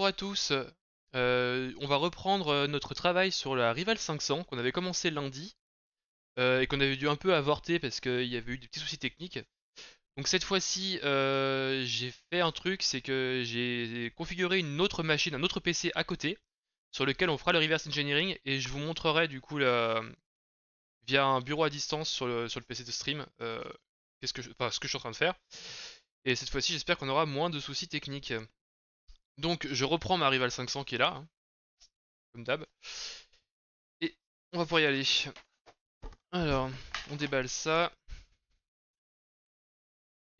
Bonjour à tous. Euh, on va reprendre euh, notre travail sur la Rival 500 qu'on avait commencé lundi euh, et qu'on avait dû un peu avorter parce qu'il y avait eu des petits soucis techniques. Donc cette fois-ci, j'ai fait un truc, c'est que j'ai configuré une autre machine, un autre PC à côté sur lequel on fera le reverse engineering et je vous montrerai du coup via un bureau à distance sur le, PC de stream -ce, que je... ce que je suis en train de faire. Et cette fois-ci, j'espère qu'on aura moins de soucis techniques. Donc je reprends ma Rival 500 qui est là, hein. comme d'hab. Et on va pouvoir y aller. Alors, on déballe ça.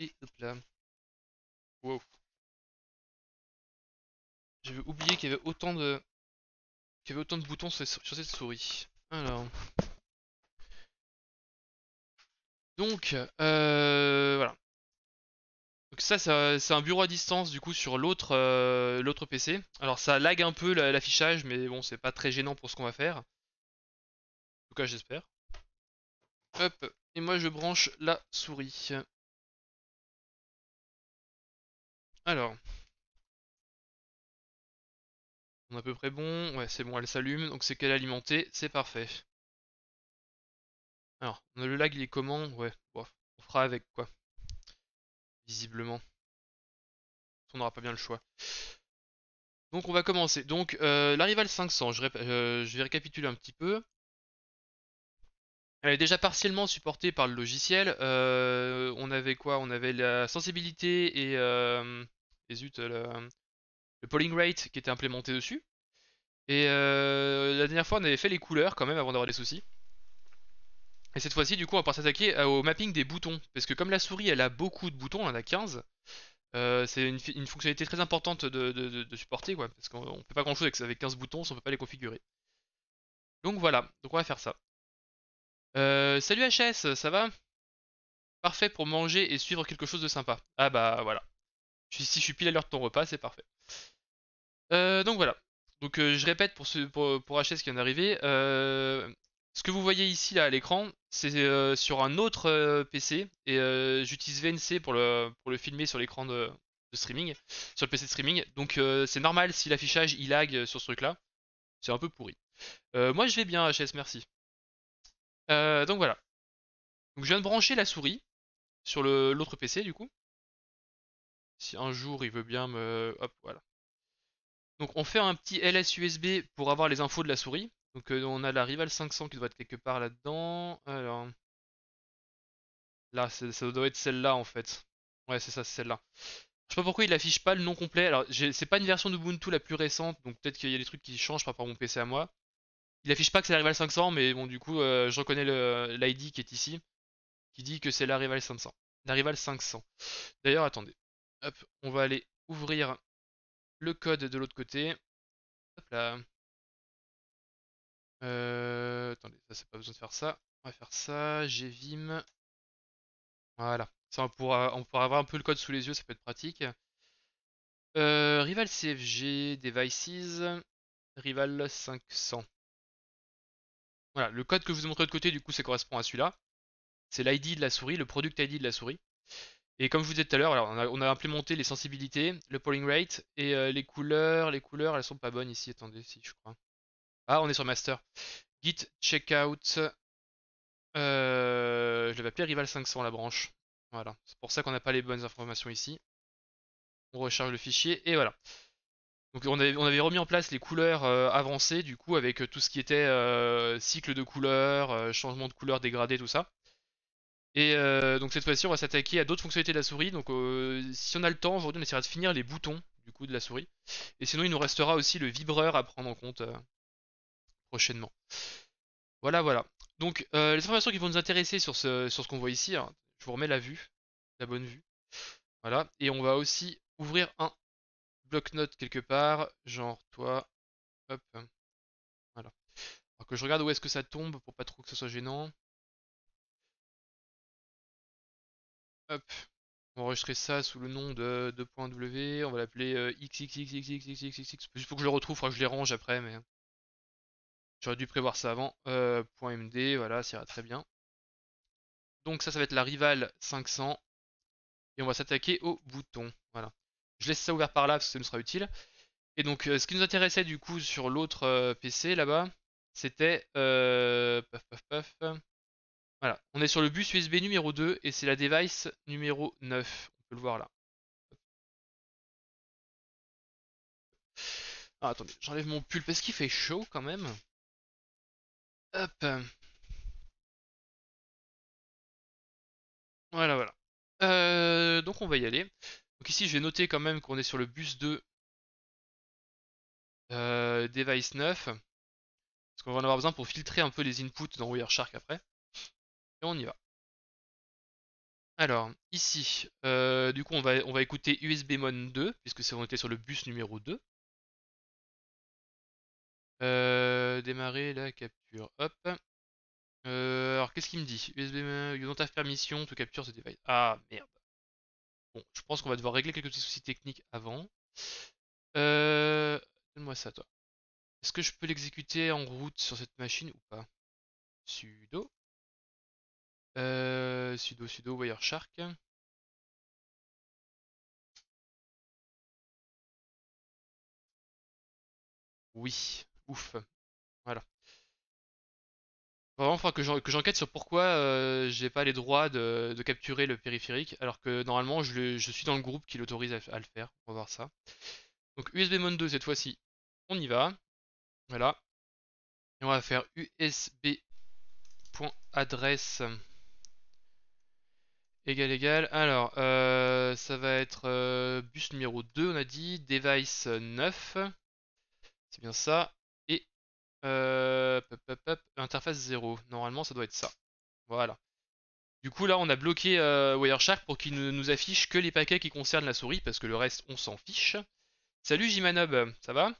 Et hop là. Wow. J'avais oublié qu'il y avait autant de qu'il y avait autant de boutons sur cette souris. Alors. Donc, euh, voilà ça, c'est un bureau à distance du coup sur l'autre euh, PC. Alors ça lag un peu l'affichage, mais bon, c'est pas très gênant pour ce qu'on va faire. En tout cas, j'espère. Hop, et moi je branche la souris. Alors. On est à peu près bon. Ouais, c'est bon, elle s'allume. Donc c'est qu'elle est alimentée. C'est parfait. Alors, le lag, il est comment Ouais, on fera avec, quoi visiblement. On n'aura pas bien le choix. Donc on va commencer. Donc euh, la 500, euh, je, vais récapituler un petit peu. Elle est déjà partiellement supportée par le logiciel. Euh, on avait quoi On avait la sensibilité et, euh, et le polling rate qui était implémenté dessus. Et la dernière fois, on avait fait les couleurs quand même avant d'avoir des soucis. Et cette fois-ci, du coup, on va pouvoir s'attaquer euh, au mapping des boutons. Parce que comme la souris, elle a beaucoup de boutons, on en a 15, euh, c'est une, fonctionnalité très importante de, supporter, quoi. Parce qu'on ne peut pas grand-chose avec, 15 boutons si on ne peut pas les configurer. Donc voilà, donc on va faire ça. Euh, salut HS, ça va Parfait pour manger et suivre quelque chose de sympa. Ah bah voilà. Si je suis pile à l'heure de ton repas, c'est parfait. donc voilà. Donc je répète pour, ce, pour, pour HS qui vient d'arriver. Ce que vous voyez ici là, à l'écran, c'est euh, sur un autre euh, PC et euh, j'utilise VNC pour le, filmer sur l'écran de, streaming, sur le PC de streaming. Donc c'est normal si l'affichage il lag sur ce truc là. C'est un peu pourri. moi je vais bien HS, merci. donc voilà. Donc je viens de brancher la souris sur l'autre PC du coup. Si un jour il veut bien me. Hop, voilà. Donc on fait un petit LSUSB USB pour avoir les infos de la souris. Donc euh, on a la Rival 500 qui doit être quelque part là-dedans. Alors. Là, ça doit être celle-là en fait. Ouais, c'est ça, c'est celle-là. Je sais pas pourquoi il affiche pas le nom complet. Alors, c'est pas une version d'Ubuntu la plus récente, donc peut-être qu'il y a des trucs qui changent par rapport à mon PC à moi. Il affiche pas que c'est la Rival 500, mais bon, du coup, euh, je reconnais l'ID qui est ici, qui dit que c'est la Rival 500. La Rival 500. D'ailleurs, attendez. Hop, on va aller ouvrir le code de l'autre côté. Hop là. Euh, attendez, ça c'est pas besoin de faire ça. On va faire ça, gvim. Voilà, ça on pourra, on pourra avoir un peu le code sous les yeux, ça peut être pratique. Euh, rival CFG, devices, rival 500. Voilà, le code que je vous ai montré de côté, du coup, ça correspond à celui-là. C'est l'ID de la souris, le product ID de la souris. Et comme je vous disais tout à l'heure, on, on, a, implémenté les sensibilités, le polling rate et euh, les couleurs. Les couleurs, elles sont pas bonnes ici. Attendez, si je crois. Ah, on est sur master. Git checkout. Euh, je l'avais appelé rival 500 la branche. Voilà, c'est pour ça qu'on n'a pas les bonnes informations ici. On recharge le fichier et voilà. Donc on avait, remis en place les couleurs euh, avancées du coup avec euh, tout ce qui était cycle de couleurs, changement de couleur dégradé, tout ça. Et donc cette fois-ci on va s'attaquer à d'autres fonctionnalités de la souris. Donc si on a le temps aujourd'hui on essaiera de finir les boutons du coup de la souris. Et sinon il nous restera aussi le vibreur à prendre en compte prochainement. Voilà, voilà. Donc, euh, les informations qui vont nous intéresser sur ce, sur ce qu'on voit ici, hein, je vous remets la vue, la bonne vue. Voilà, et on va aussi ouvrir un bloc-notes quelque part, genre toi, hop, voilà. Alors que je regarde où est-ce que ça tombe pour pas trop que ce soit gênant. Hop, on va enregistrer ça sous le nom de W. on va l'appeler euh, il faut que je le retrouve, il je les range après, mais... Hein. J'aurais dû prévoir ça avant. Euh, .md, voilà, ça ira très bien. Donc ça, ça va être la rivale 500. Et on va s'attaquer au bouton. Voilà. Je laisse ça ouvert par là parce que ça nous sera utile. Et donc, euh, ce qui nous intéressait du coup sur l'autre euh, PC là-bas, c'était... paf, paf, paf. Voilà. On est sur le bus USB numéro 2 et c'est la device numéro 9. On peut le voir là. Ah, attendez, j'enlève mon pull parce qu'il fait chaud quand même. Hop. Voilà, voilà. Euh, donc on va y aller. Donc ici, je vais noter quand même qu'on est sur le bus 2 euh, Device 9. Parce qu'on va en avoir besoin pour filtrer un peu les inputs dans Wireshark après. Et on y va. Alors, ici, euh, du coup, on va, on va écouter Mon 2, puisque on était sur le bus numéro 2. Euh, euh, démarrer la capture. Hop. Euh, alors qu'est-ce qu'il me dit USB euh, ta permission to capture ce device. Ah merde. Bon, je pense qu'on va devoir régler quelques petits soucis techniques avant. Donne-moi ça toi. Est-ce que je peux l'exécuter en route sur cette machine ou pas Sudo. Euh, sudo sudo Wireshark. Oui, ouf. Vraiment, faudra que que j'enquête sur pourquoi euh, j'ai pas les droits de, capturer le périphérique, alors que normalement je, suis dans le groupe qui l'autorise à, le faire. On va voir ça. Donc USB monde 2 cette fois-ci, on y va. Voilà. Et on va faire usb.adresse égal égal. Alors, euh, ça va être euh, bus numéro 2, on a dit, device 9. C'est bien ça. Euh, interface 0. Normalement, ça doit être ça. Voilà. Du coup, là, on a bloqué euh, Wireshark pour qu'il ne nous affiche que les paquets qui concernent la souris, parce que le reste, on s'en fiche. Salut Jimanob, ça va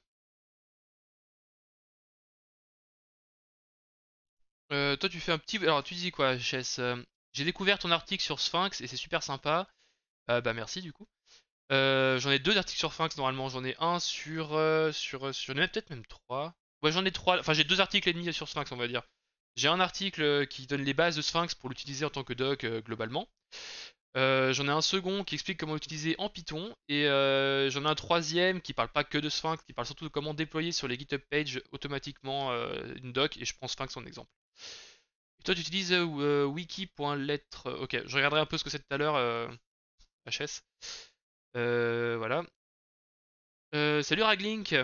euh, Toi, tu fais un petit... Alors, tu dis quoi, Chess J'ai découvert ton article sur Sphinx, et c'est super sympa. bah, merci, du coup. j'en ai deux articles sur Sphinx, normalement. J'en ai un sur... sur, sur... peut-être même trois j'en ai trois. Enfin, j'ai deux articles et demi sur Sphinx, on va dire. J'ai un article euh, qui donne les bases de Sphinx pour l'utiliser en tant que doc euh, globalement. Euh, j'en ai un second qui explique comment l'utiliser en Python. Et j'en ai un troisième qui parle pas que de Sphinx, qui parle surtout de comment déployer sur les GitHub pages automatiquement une doc. Et je prends Sphinx en exemple. toi, tu utilises wiki.lettre. Ok, je regarderai un peu ce que c'est tout à l'heure. HS. voilà. salut Raglink,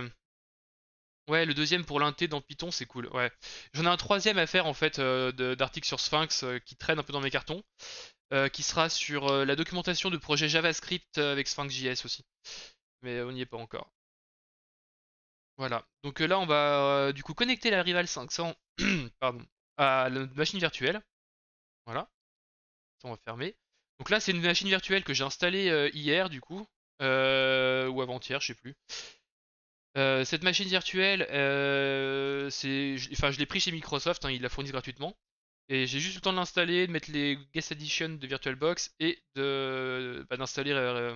Ouais, le deuxième pour l'inté dans Python, c'est cool. Ouais. J'en ai un troisième à faire en fait euh, d'articles sur Sphinx euh, qui traîne un peu dans mes cartons, euh, qui sera sur la documentation de projet JavaScript avec Sphinx.js aussi. Mais on n'y est pas encore. Voilà. Donc là, on va du coup connecter la Rival 500 pardon, à notre machine virtuelle. Voilà. on va fermer. Donc là, c'est une machine virtuelle que j'ai installée hier, du coup, ou avant-hier, je sais plus. Euh, cette machine virtuelle, euh, je l'ai pris chez Microsoft, hein, ils la fournissent gratuitement. Et j'ai juste le temps de l'installer, de mettre les guest editions de VirtualBox et bah, d'installer euh,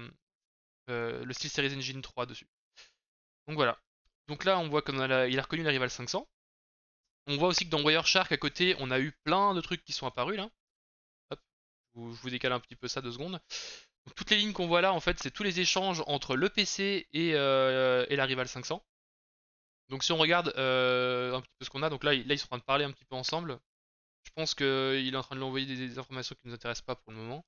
le SteelSeries Engine 3 dessus. Donc voilà. Donc là, on voit qu'il a, reconnu la Rival 500. On voit aussi que dans Wireshark à côté, on a eu plein de trucs qui sont apparus là. Je vous décale un petit peu ça deux secondes toutes les lignes qu'on voit là, en fait, c'est tous les échanges entre le PC euh, et, la Rival 500. Donc si on regarde euh, un petit peu ce qu'on a, donc là, là, ils sont en train de parler un petit peu ensemble. Je pense qu'il est en train de lui envoyer des, informations qui ne nous intéressent pas pour le moment.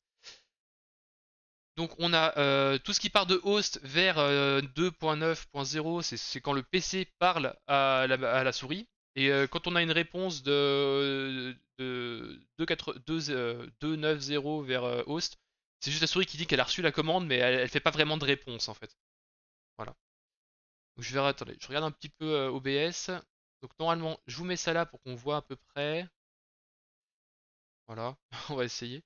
Donc on a euh, tout ce qui part de host vers 2.9.0, c'est quand le PC parle à la, souris. Et quand on a une réponse de 2.9.0 vers host, c'est juste la souris qui dit qu'elle a reçu la commande, mais elle, ne fait pas vraiment de réponse en fait. Voilà. Donc je vais attendez, je regarde un petit peu euh, OBS. Donc normalement, je vous mets ça là pour qu'on voit à peu près. Voilà, on va essayer.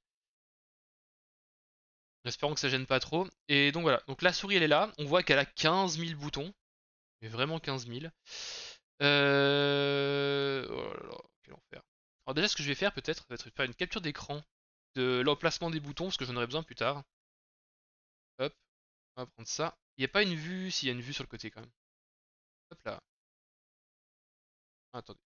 Espérons que ça gêne pas trop. Et donc voilà, donc la souris elle est là. On voit qu'elle a 15 000 boutons. Mais vraiment 15 000. Euh... Oh là là, quel enfer. Alors déjà ce que je vais faire peut-être, c'est va être faire une capture d'écran de l'emplacement des boutons, parce que j'en aurai besoin plus tard. Hop, on va prendre ça. Il n'y a pas une vue, s'il y a une vue sur le côté quand même. Hop là. attendez.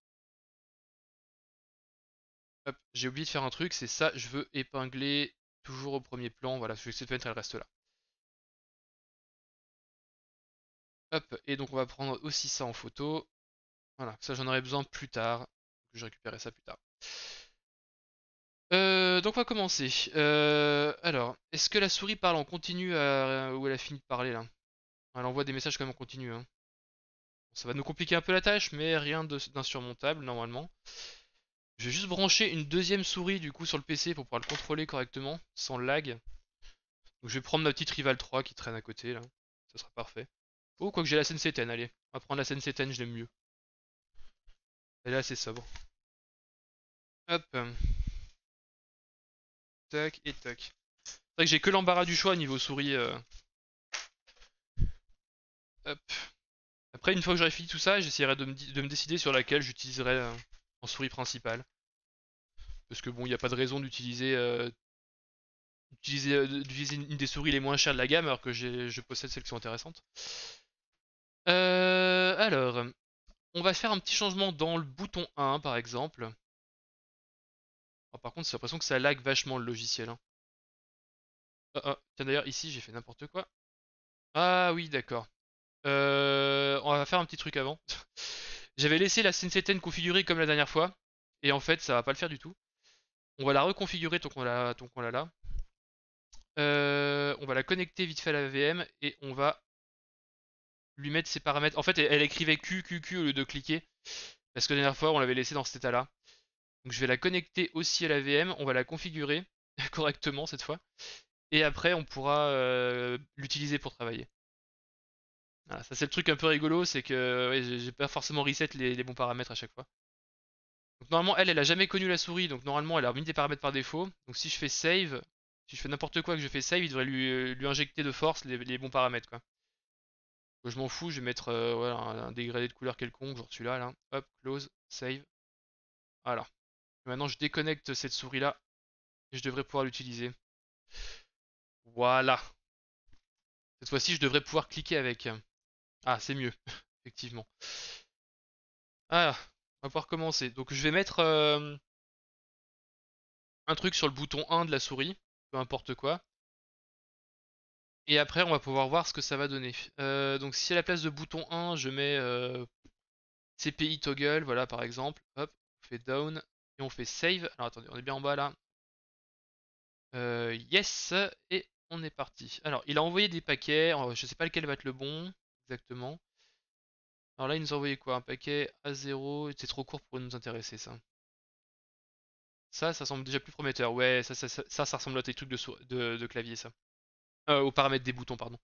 Hop, j'ai oublié de faire un truc, c'est ça, je veux épingler toujours au premier plan, voilà, je vais essayer de mettre elle reste là. Hop, et donc on va prendre aussi ça en photo. Voilà, ça j'en aurai besoin plus tard, je récupérerai ça plus tard. Euh, euh, donc on va commencer. Euh, alors, est-ce que la souris parle en continu où euh, ou elle a fini de parler là Elle envoie des messages quand même en continu. Hein. Ça va nous compliquer un peu la tâche, mais rien d'insurmontable normalement. Je vais juste brancher une deuxième souris du coup sur le PC pour pouvoir le contrôler correctement, sans lag. Donc je vais prendre notre petite Rival 3 qui traîne à côté là. Ça sera parfait. Oh, que j'ai la Senseten, allez. On va prendre la Senseten, je l'aime mieux. Elle est assez sobre. Hop. Tac et tac. C'est vrai que j'ai que l'embarras du choix niveau souris. Euh. Après, une fois que j'aurai fini tout ça, j'essaierai de, me décider sur laquelle j'utiliserai euh, en souris principale. Parce que bon, il n'y a pas de raison d'utiliser euh, une des souris les moins chères de la gamme alors que je possède celles qui sont intéressantes. alors, on va faire un petit changement dans le bouton 1 par exemple. Ah, par contre, j'ai l'impression que ça lag vachement le logiciel. Hein. Ah, ah, tiens, d'ailleurs, ici, j'ai fait n'importe quoi. Ah oui, d'accord. Euh, on va faire un petit truc avant. J'avais laissé la scène configurée comme la dernière fois. Et en fait, ça va pas le faire du tout. On va la reconfigurer tant qu'on l'a là. Euh, on va la connecter vite fait à la VM et on va lui mettre ses paramètres. En fait, elle, écrivait QQQ au lieu de cliquer. Parce que la dernière fois, on l'avait laissé dans cet état-là. Donc je vais la connecter aussi à la VM, on va la configurer correctement cette fois. Et après, on pourra euh, l'utiliser pour travailler. ça c'est le truc un peu rigolo, c'est que ouais, j'ai pas forcément reset les, bons paramètres à chaque fois. Donc normalement, elle, elle a jamais connu la souris, donc normalement, elle a remis des paramètres par défaut. Donc si je fais save, si je fais n'importe quoi que je fais save, il devrait lui, euh, lui injecter de force les, bons paramètres. quoi. Je m'en fous, je vais mettre euh, un, dégradé de couleur quelconque, genre celui-là, là. Hop, close, save. Voilà. Maintenant, je déconnecte cette souris-là. Et je devrais pouvoir l'utiliser. Voilà. Cette fois-ci, je devrais pouvoir cliquer avec. Ah, c'est mieux. Effectivement. Ah, on va pouvoir commencer. Donc, je vais mettre euh, un truc sur le bouton 1 de la souris. Peu importe quoi. Et après, on va pouvoir voir ce que ça va donner. Euh, donc, si à la place de bouton 1, je mets euh, CPI toggle, voilà par exemple. Hop, on fait down on fait save. Alors attendez, on est bien en bas là. Euh, yes, et on est parti. Alors, il a envoyé des paquets, euh, je sais pas lequel va être le bon, exactement. Alors là, il nous a envoyé quoi Un paquet A0, c'est trop court pour nous intéresser, ça. Ça, ça semble déjà plus prometteur. Ouais, ça, ça, ça, ça, ressemble à tes trucs de, de, clavier, ça. Euh, aux paramètres des boutons, pardon.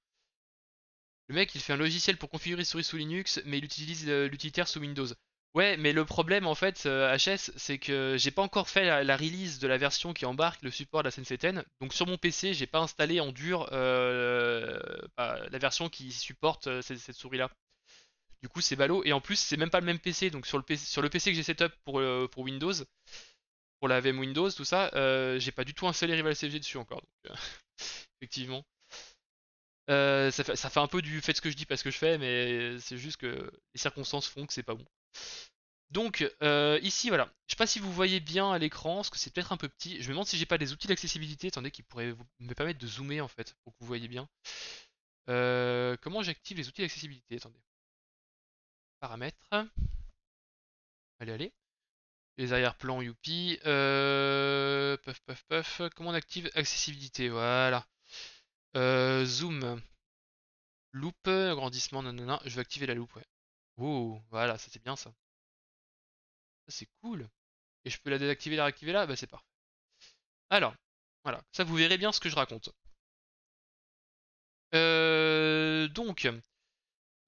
Le mec, il fait un logiciel pour configurer souris sous Linux, mais il utilise euh, l'utilitaire sous Windows. Ouais, mais le problème en fait, HS, euh, c'est que j'ai pas encore fait la, release de la version qui embarque le support de la C7. Donc sur mon PC, j'ai pas installé en dur euh, bah, la version qui supporte euh, cette, souris-là. Du coup, c'est ballot. Et en plus, c'est même pas le même PC. Donc sur le PC, que j'ai setup pour, pour Windows, pour la VM Windows, tout ça, j'ai pas du tout installé Rival CG dessus encore. effectivement. Ça fait, ça, fait, un peu du fait ce que je dis, pas ce que je fais, mais c'est juste que les circonstances font que c'est pas bon. Donc euh, ici voilà, je sais pas si vous voyez bien à l'écran, parce que c'est peut-être un peu petit. Je me demande si j'ai pas des outils d'accessibilité, attendez, qui pourraient me permettre de zoomer en fait, pour que vous voyez bien. Euh, comment j'active les outils d'accessibilité Attendez. Paramètres. Allez, allez. Les arrière-plans, youpi. Euh, puff, puff, puff. Comment on active accessibilité Voilà. Euh, zoom. Loop, agrandissement, Non, non. Je vais activer la loupe, ouais. Oh, voilà, ça c'est bien ça. c'est cool. Et je peux la désactiver, la réactiver là Bah c'est parfait. Alors, voilà, ça vous verrez bien ce que je raconte. Euh, donc,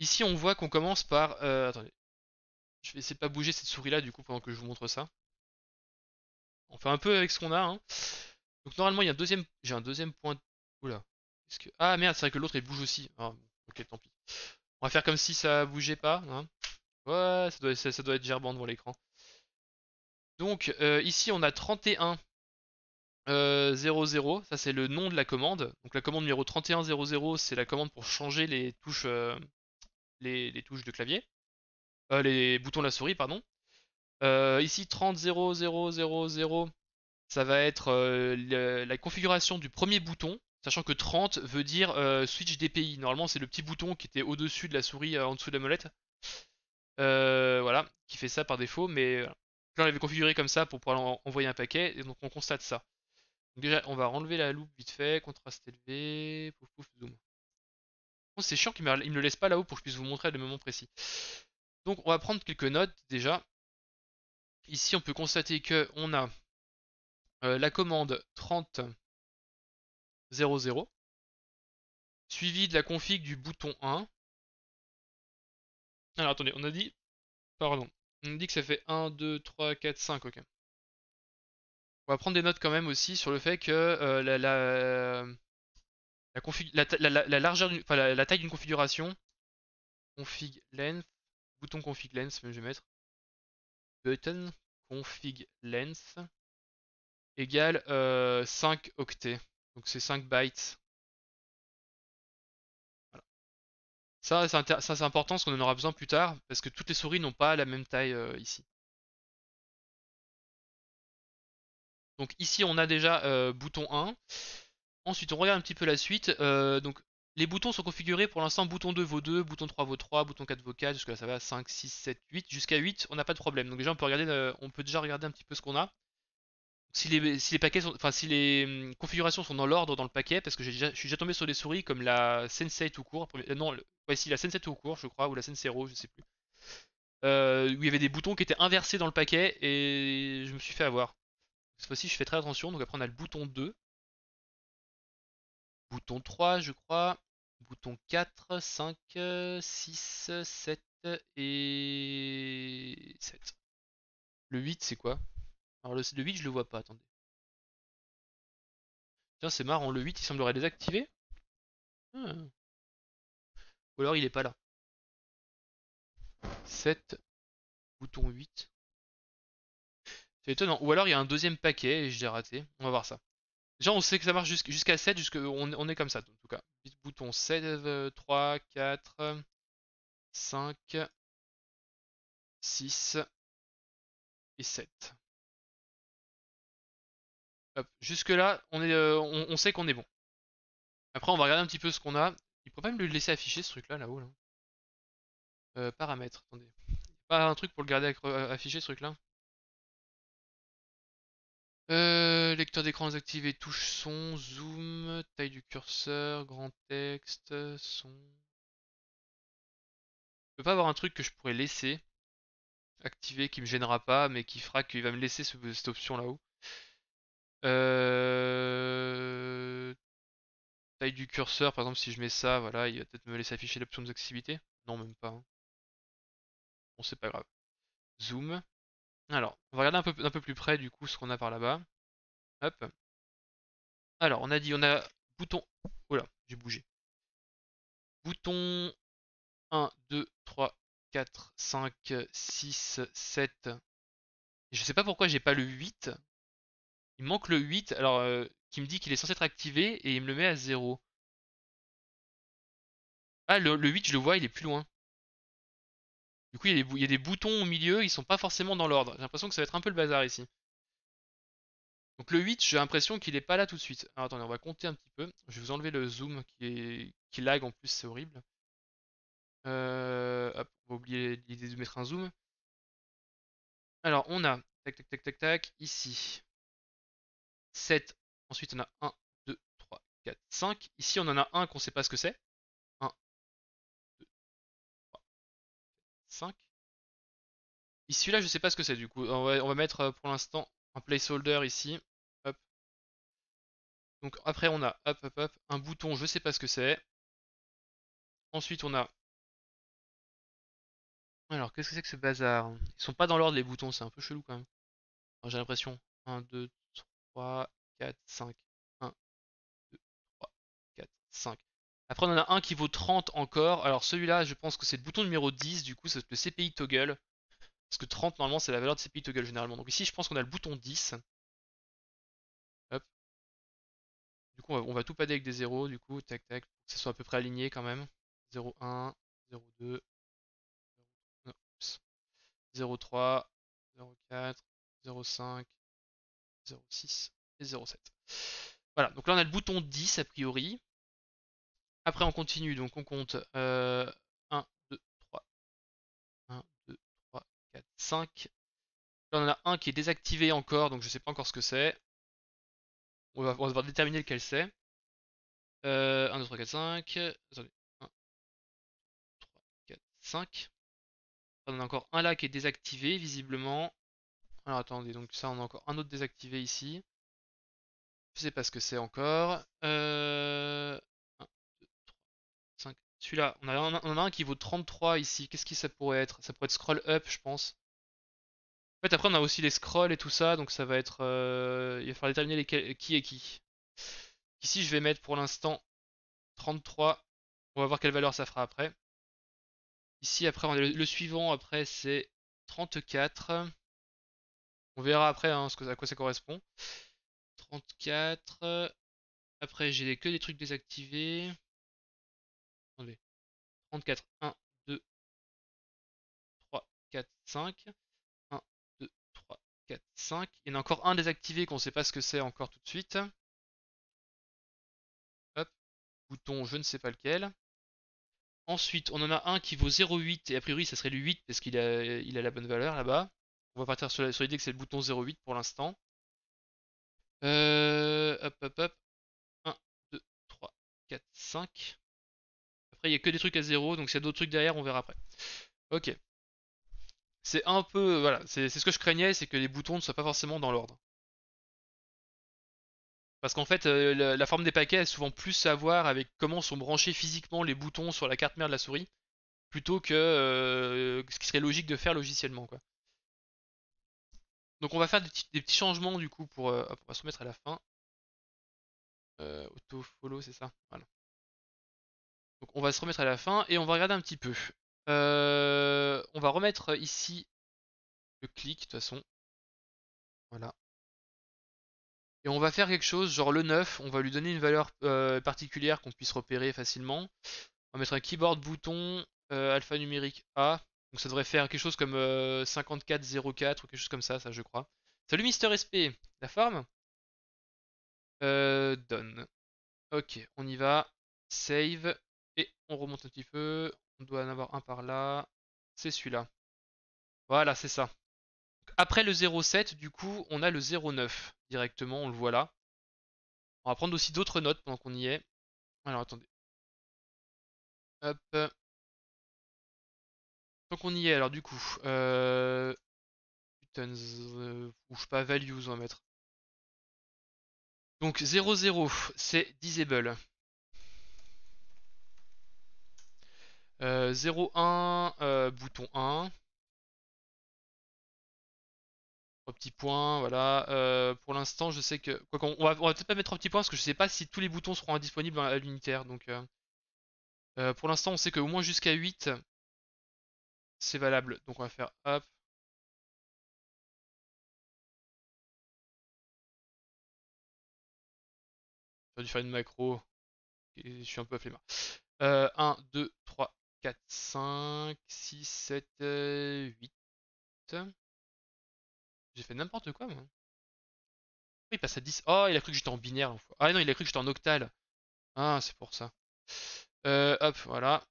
ici on voit qu'on commence par... Euh, attendez, je vais essayer de pas bouger cette souris là du coup pendant que je vous montre ça. On fait un peu avec ce qu'on a. Hein. Donc normalement il y a un deuxième... J'ai un deuxième point... Oula. Ah merde, c'est vrai que l'autre il bouge aussi. Ah, ok, tant pis. On va faire comme si ça bougeait pas. Hein. Ouais, ça doit, être gerbant devant l'écran. Donc euh, ici on a 31 euh, ça c'est le nom de la commande. Donc la commande numéro 3100, c'est la commande pour changer les touches, euh, les, touches de clavier, les boutons de la souris, pardon. ici 300000, ça va être la configuration du premier bouton Sachant que 30 veut dire euh, switch DPI. Normalement, c'est le petit bouton qui était au-dessus de la souris, euh, en dessous de la molette. Euh, voilà, qui fait ça par défaut. Mais là, on configuré comme ça pour pouvoir envoyer un paquet. Et donc, on constate ça. Donc, déjà, on va enlever la loupe vite fait. Contraste élevé. Pouf, pouf, zoom. Oh, c'est chiant qu'il ne me, laisse pas là-haut pour que je puisse vous montrer à le moment précis. Donc, on va prendre quelques notes déjà. Ici, on peut constater que on a la commande 30 00 suivi de la config du bouton 1. Alors attendez, on a dit. Pardon. On dit que ça fait 1, 2, 3, 4, 5, ok. On va prendre des notes quand même aussi sur le fait que euh, la, la, la, largeur la, taille d'une configuration. Config length. Bouton config length, je vais mettre. Button config length égale 5 euh, octets. Donc c'est 5 bytes. Voilà. Ça, c'est important parce qu'on en aura besoin plus tard, parce que toutes les souris n'ont pas la même taille euh, ici. Donc ici, on a déjà euh, bouton 1. Ensuite, on regarde un petit peu la suite. Euh, donc les boutons sont configurés pour l'instant bouton 2 vaut 2, bouton 3 vaut 3, bouton 4 vaut 4, jusqu'à là ça va 5, 6, 7, 8, jusqu'à 8 on n'a pas de problème. Donc déjà on peut regarder, on peut déjà regarder un petit peu ce qu'on a si les, paquets enfin si les hum, configurations sont dans l'ordre dans le paquet, parce que je suis déjà tombé sur des souris comme la Sensei tout court, euh, non, si, la Sensei tout court, je crois, ou la Sensero, je sais plus, euh, où il y avait des boutons qui étaient inversés dans le paquet et je me suis fait avoir. Cette fois-ci, je fais très attention, donc après on a le bouton 2, bouton 3, je crois, bouton 4, 5, 6, 7 et 7. Le 8, c'est quoi alors le, le 8, je le vois pas, attendez. Tiens, c'est marrant, le 8, il semblerait désactivé. Ah. Ou alors il est pas là. 7, bouton 8. C'est étonnant. Ou alors il y a un deuxième paquet et j'ai raté. On va voir ça. Déjà, on sait que ça marche jusqu'à 7, on, on, est comme ça, en tout cas. Bouton 7, 3, 4, 5, 6 et 7. Jusque là, on, est, euh, on, sait qu'on est bon. Après, on va regarder un petit peu ce qu'on a. Il pourrait même le laisser afficher ce truc-là, là-haut. Là. Euh, paramètres, attendez. Pas un truc pour le garder euh, affiché ce truc-là euh, lecteur d'écran activé, touche son, zoom, taille du curseur, grand texte, son. Je peux pas avoir un truc que je pourrais laisser activé qui me gênera pas, mais qui fera qu'il va me laisser cette option là-haut. Euh... Taille du curseur, par exemple, si je mets ça, voilà, il va peut-être me laisser afficher l'option d'accessibilité. Non, même pas. Hein. Bon, c'est pas grave. Zoom. Alors, on va regarder un peu, un peu plus près, du coup, ce qu'on a par là-bas. Hop. Alors, on a dit, on a bouton... Oh là j'ai bougé. Bouton 1, 2, 3, 4, 5, 6, 7. Je sais pas pourquoi j'ai pas le 8. Il manque le 8, alors euh, qui me dit qu'il est censé être activé et il me le met à 0. Ah, le, 8, je le vois, il est plus loin. Du coup, il y, a des, boutons au milieu, ils sont pas forcément dans l'ordre. J'ai l'impression que ça va être un peu le bazar ici. Donc le 8, j'ai l'impression qu'il est pas là tout de suite. Alors attendez, on va compter un petit peu. Je vais vous enlever le zoom qui, qui lag en plus, c'est horrible. Euh, on va oublier l'idée de mettre un zoom. Alors on a, tac tac tac tac tac, ici. 7. Ensuite, on a 1, 2, 3, 4, 5. Ici, on en a un qu'on ne sait pas ce que c'est. 1, 2, 3, 5. Ici, là, je ne sais pas ce que c'est du coup. On va, mettre euh, pour l'instant un placeholder ici. Hop. Donc après, on a hop, hop, hop, un bouton, je ne sais pas ce que c'est. Ensuite, on a alors, qu'est-ce que c'est que ce bazar Ils sont pas dans l'ordre les boutons, c'est un peu chelou quand même. J'ai l'impression. 1, 2, 4, 5. 1, 2, 3, 4, 5. Après, on en a un qui vaut 30 encore. Alors, celui-là, je pense que c'est le bouton numéro 10. Du coup, c'est le CPI toggle. Parce que 30, normalement, c'est la valeur de CPI toggle généralement. Donc, ici, je pense qu'on a le bouton 10. Du coup, on va, tout pader avec des 0. Du coup, tac, tac. que ce soit à peu près aligné quand même. 0, 1, 0, 2, 0, 0 3, 0, 4, 0, 5, 06 et 07. Voilà, donc là on a le bouton 10 a priori. Après on continue, donc on compte 1, 2, 3. 1, 2, 3, 4, 5. Là on en a un qui est désactivé encore, donc je ne sais pas encore ce que c'est. On va, devoir déterminer lequel c'est. 1, 2, 3, 4, 5. 1, 2, 3, 4, 5. On a encore un là qui est désactivé, visiblement. Alors attendez, donc ça on a encore un autre désactivé ici. Je sais pas ce que c'est encore. Euh... 1, 2, 3, 5. Celui-là, on, en a un qui vaut 33 ici. Qu'est-ce que ça pourrait être Ça pourrait être scroll up, je pense. En fait, après, on a aussi les scrolls et tout ça, donc ça va être. Euh, il va falloir déterminer qui est qui. Ici, je vais mettre pour l'instant 33. On va voir quelle valeur ça fera après. Ici, après, le suivant, après, c'est 34. On verra après hein, à quoi ça correspond. 34. Euh, après, j'ai que des trucs désactivés. 34. 1, 2, 3, 4, 5. 1, 2, 3, 4, 5. Il y en a encore un désactivé qu'on ne sait pas ce que c'est encore tout de suite. Hop. Bouton, je ne sais pas lequel. Ensuite, on en a un qui vaut 0,8 et a priori ça serait le 8 parce qu'il a la bonne valeur là-bas. On va partir sur l'idée que c'est le bouton 08 pour l'instant. Euh, hop, hop, hop. 1, 2, 3, 4, 5. Après, il n'y a que des trucs à 0, donc s'il y a d'autres trucs derrière, on verra après. Ok. C'est un peu. Voilà, c'est ce que je craignais, c'est que les boutons ne soient pas forcément dans l'ordre. Parce qu'en fait, euh, la, forme des paquets a souvent plus à voir avec comment sont branchés physiquement les boutons sur la carte mère de la souris, plutôt que euh, ce qui serait logique de faire logiciellement. Quoi. Donc on va faire des, petits changements du coup pour, euh, se remettre à la fin. Euh, auto follow c'est ça. Voilà. Donc on va se remettre à la fin et on va regarder un petit peu. Euh, on va remettre ici le clic de toute façon. Voilà. Et on va faire quelque chose, genre le 9, on va lui donner une valeur euh, particulière qu'on puisse repérer facilement. On va mettre un keyboard bouton alphanumérique A. Donc ça devrait faire quelque chose comme 5404 euh, ou quelque chose comme ça, ça je crois. Salut Mister SP, la forme euh, Donne. Ok, on y va. Save. Et on remonte un petit peu. On doit en avoir un par là. C'est celui-là. Voilà, c'est ça. Après le 0,7, du coup, on a le 0,9 directement, on le voit là. On va prendre aussi d'autres notes pendant qu'on y est. Alors, attendez. Hop tant qu'on y est, alors du coup. Euh... euh ou pas, values on va mettre. Donc 00, c'est disable. Euh, 01, euh, bouton 1. Trois petits points, voilà. Euh, pour l'instant, je sais que. Quoi on, va, peut-être pas mettre trois petits points parce que je sais pas si tous les boutons seront disponibles à l'unitaire. Donc, pour l'instant, on sait qu'au moins jusqu'à 8, c'est valable. Donc on va faire hop. J'aurais dû faire une macro. je suis un peu flemmard. Euh, 1, 2, 3, 4, 5, 6, 7, 8. J'ai fait n'importe quoi, moi. Il passe à 10. Oh, il a cru que j'étais en binaire. Ah non, il a cru que j'étais en octal. Ah, c'est pour ça. Euh, hop, voilà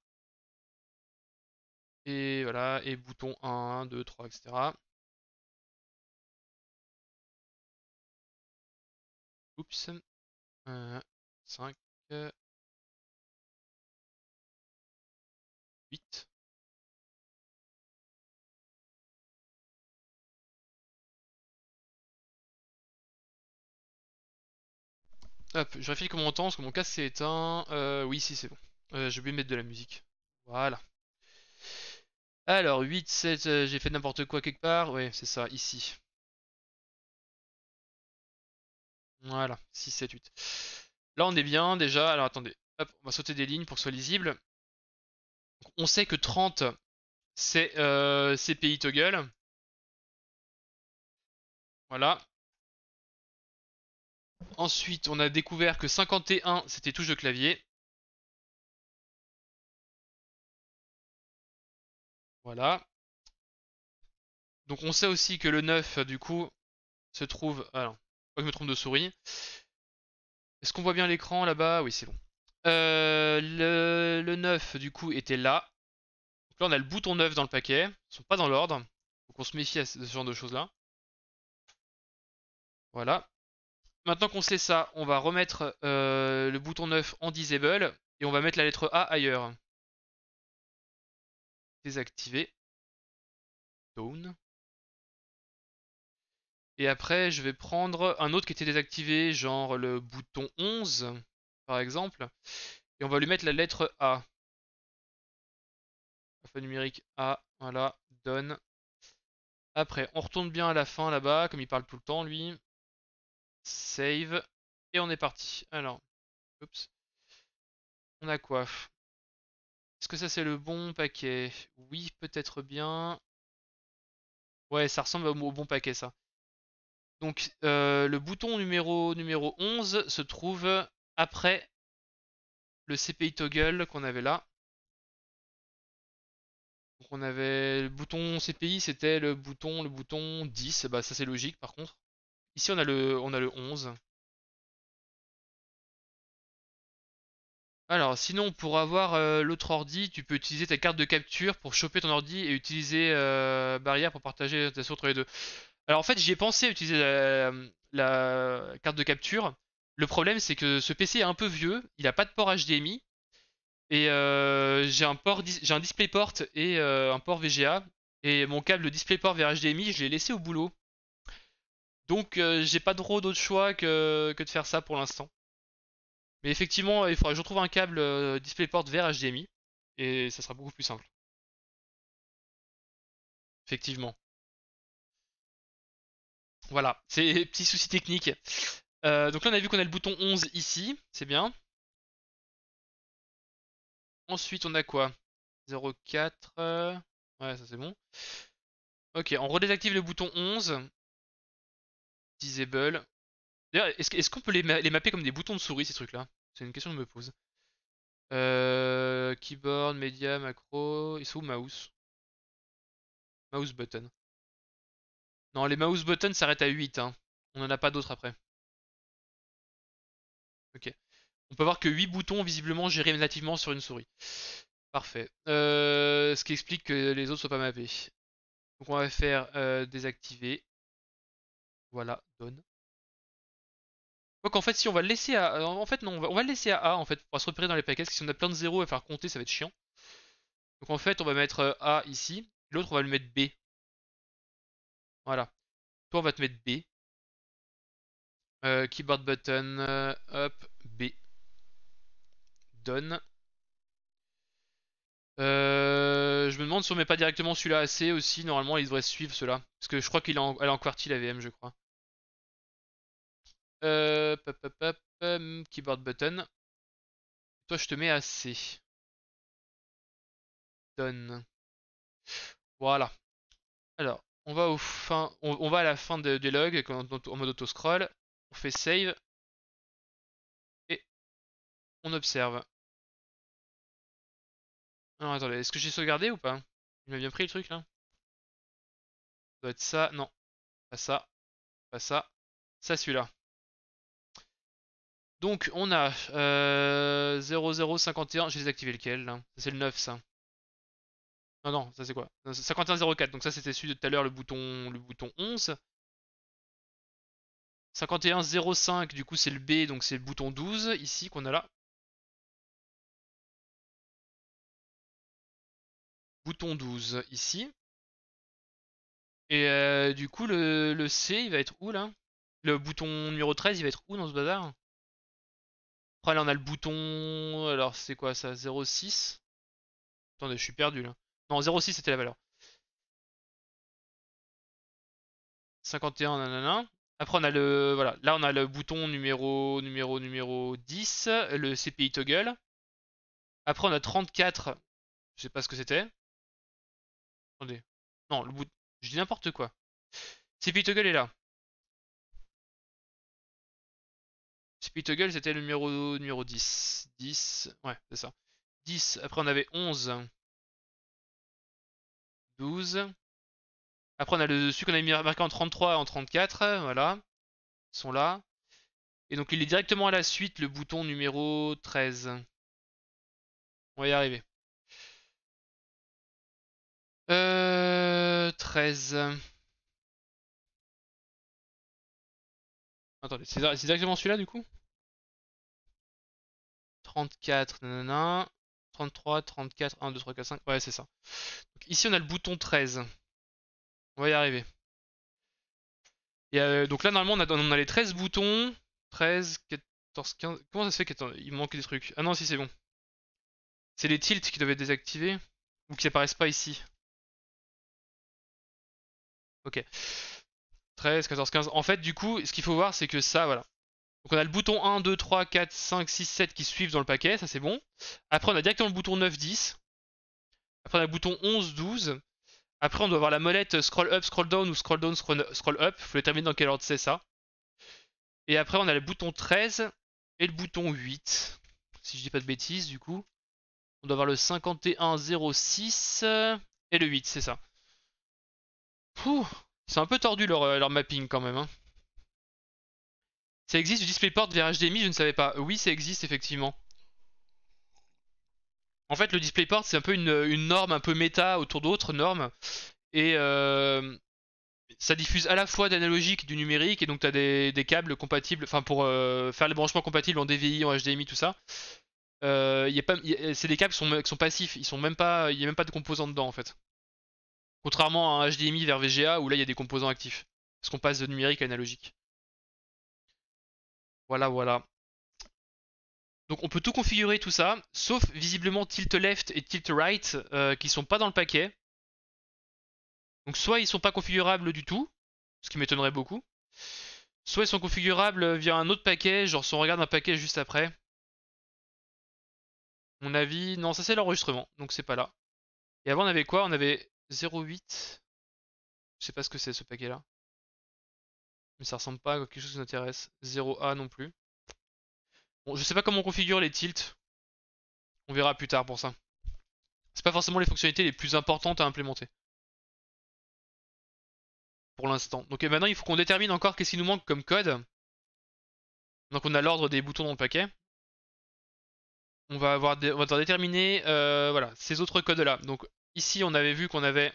et voilà, et bouton 1, 2, 3, etc. Oups. 5, 8. Hop, je vérifie comment on entend, parce que mon casque s'est éteint. Euh, oui, si, c'est bon. Euh, J'ai oublié de mettre de la musique. Voilà. Alors, 8, 7, euh, j'ai fait n'importe quoi quelque part. Oui, c'est ça, ici. Voilà, 6, 7, 8. Là, on est bien déjà. Alors, attendez. on va sauter des lignes pour que ce soit lisible. On sait que 30, c'est euh, CPI toggle. Voilà. Ensuite, on a découvert que 51, c'était touche de clavier. Voilà. Donc on sait aussi que le 9, du coup, se trouve... Alors, ah que je me trompe de souris. Est-ce qu'on voit bien l'écran là-bas Oui, c'est bon. Euh, le, 9, du coup, était là. Donc là, on a le bouton 9 dans le paquet. Ils sont pas dans l'ordre. Donc on se méfie de ce genre de choses-là. Voilà. Maintenant qu'on sait ça, on va remettre euh, le bouton 9 en disable et on va mettre la lettre A ailleurs désactivé, down Et après, je vais prendre un autre qui était désactivé, genre le bouton 11, par exemple. Et on va lui mettre la lettre A. numérique A, voilà, donne. Après, on retourne bien à la fin là-bas, comme il parle tout le temps, lui. Save. Et on est parti. Alors, oups. On a quoi est-ce que ça c'est le bon paquet Oui, peut-être bien. Ouais, ça ressemble au bon paquet ça. Donc euh, le bouton numéro, numéro 11 se trouve après le CPI toggle qu'on avait là. Donc on avait le bouton CPI, c'était le bouton le bouton 10, bah ça c'est logique par contre. Ici on a le on a le 11. Alors, sinon, pour avoir euh, l'autre ordi, tu peux utiliser ta carte de capture pour choper ton ordi et utiliser euh, Barrière pour partager ta source entre les deux. Alors, en fait, j'y ai pensé utiliser la, carte de capture. Le problème, c'est que ce PC est un peu vieux, il n'a pas de port HDMI. Et euh, j'ai un, port, j'ai un DisplayPort et un port VGA. Et mon câble DisplayPort vers HDMI, je l'ai laissé au boulot. Donc, j'ai pas trop d'autre choix que de faire ça pour l'instant. Mais effectivement, il faudra que je retrouve un câble euh, DisplayPort vers HDMI et ça sera beaucoup plus simple. Effectivement. Voilà, c'est petit souci technique. Euh, donc là, on a vu qu'on a le bouton 11 ici, c'est bien. Ensuite, on a quoi 0,4. Euh, ouais, ça c'est bon. Ok, on redésactive le bouton 11. Disable. D'ailleurs, est-ce, qu'on peut les, mapper comme des boutons de souris, ces trucs-là C'est une question que je me pose. Euh, keyboard, média, macro. Ils sont où mouse Mouse button. Non, les mouse buttons s'arrêtent à 8. Hein. On n'en a pas d'autres après. Ok. On peut voir que 8 boutons visiblement gérés nativement sur une souris. Parfait. Euh, ce qui explique que les autres ne soient pas mappés. Donc on va faire euh, désactiver. Voilà, donne. Donc en fait, si on va le laisser à. Euh, en fait, non, on va, le laisser à A en fait, pour se repérer dans les paquets. Parce que si on a plein de 0 et faire compter, ça va être chiant. Donc en fait, on va mettre euh, A ici. L'autre, on va le mettre B. Voilà. Toi, on va te mettre B. Euh, keyboard button, up B. Done. je me demande si on met pas directement celui-là à C aussi. Normalement, il devrait suivre cela. Parce que je crois qu'il est, en... la VM, je crois. Euh, hum, keyboard button. Toi, je te mets à C. Donne. Voilà. Alors, on va, au fin, on, va à la fin de, log en, en mode auto-scroll. On fait save. Et on observe. Alors, attendez, est-ce que j'ai sauvegardé ou pas Il m'a bien pris le truc là Ça doit être ça. Non. Pas ça. Pas ça. Ça, celui-là. Donc on a 0051, euh, j'ai désactivé lequel là C'est le 9 ça. Non ah non, ça c'est quoi 5104, donc ça c'était celui de tout à l'heure le bouton le bouton 11. 5105, du coup c'est le B, donc c'est le bouton 12 ici qu'on a là. Bouton 12 ici. Et euh, du coup le, le C il va être où là Le bouton numéro 13 il va être où dans ce bazar après, là, on a le bouton. Alors, c'est quoi ça 0,6 Attendez, je suis perdu là. Non, 0,6 c'était la valeur. 51, nanana. Après, on a le, voilà, là, on a le bouton numéro, numéro, numéro 10, le CPI toggle. Après, on a 34, je sais pas ce que c'était. Attendez. Non, le bout... je dis n'importe quoi. CPI toggle est là. Toggle, c'était le numéro, numéro 10. 10, ouais, c'est ça. 10, après on avait 11. 12. Après on a le, dessus qu'on avait marqué en 33 et en 34, voilà. Ils sont là. Et donc il est directement à la suite, le bouton numéro 13. On va y arriver. Euh, 13. Attendez, c'est directement celui-là du coup 34, nanana, 33, 34, 1, 2, 3, 4, 5. Ouais, c'est ça. ici, on a le bouton 13. On va y arriver. Et, euh, donc là, normalement, on a, on a, les 13 boutons. 13, 14, 15. Comment ça se fait qu'il manque des trucs Ah non, si, c'est bon. C'est les tilts qui doivent être désactivés ou qui apparaissent pas ici. Ok. 13, 14, 15. En fait, du coup, ce qu'il faut voir, c'est que ça, voilà. Donc on a le bouton 1, 2, 3, 4, 5, 6, 7 qui suivent dans le paquet, ça c'est bon. Après on a directement le bouton 9, 10. Après on a le bouton 11, 12. Après on doit avoir la molette scroll up, scroll down ou scroll down, scroll, scroll up. Faut déterminer dans quel ordre c'est ça. Et après on a le bouton 13 et le bouton 8. Si je dis pas de bêtises du coup. On doit avoir le 51, 6 et le 8, c'est ça. C'est un peu tordu leur, euh, leur mapping quand même. Hein. Ça existe du DisplayPort vers HDMI, je ne savais pas. Oui, ça existe effectivement. En fait, le DisplayPort, c'est un peu une, norme un peu méta autour d'autres normes. Et euh, ça diffuse à la fois d'analogique et du numérique. Et donc, tu as des, câbles compatibles, enfin, pour euh, faire les branchements compatibles en DVI, en HDMI, tout ça. Euh, c'est des câbles qui sont, passifs. il n'y a même pas de composants dedans, en fait. Contrairement à un HDMI vers VGA, où là, il y a des composants actifs. Parce qu'on passe de numérique à analogique. Voilà, voilà. Donc on peut tout configurer tout ça, sauf visiblement tilt left et tilt right euh, qui sont pas dans le paquet. Donc soit ils sont pas configurables du tout, ce qui m'étonnerait beaucoup, soit ils sont configurables via un autre paquet, genre si on regarde un paquet juste après. Mon avis, non ça c'est l'enregistrement, donc c'est pas là. Et avant on avait quoi On avait 08. Je sais pas ce que c'est ce paquet là. Mais ça ressemble pas à quelque chose qui intéresse 0A non plus. Bon, je sais pas comment on configure les tilts. On verra plus tard pour ça. C'est pas forcément les fonctionnalités les plus importantes à implémenter. Pour l'instant. Donc maintenant, il faut qu'on détermine encore qu'est-ce qui nous manque comme code. Donc on a l'ordre des boutons dans le paquet. On va, avoir on déterminer euh, voilà, ces autres codes-là. Donc ici, on avait vu qu'on avait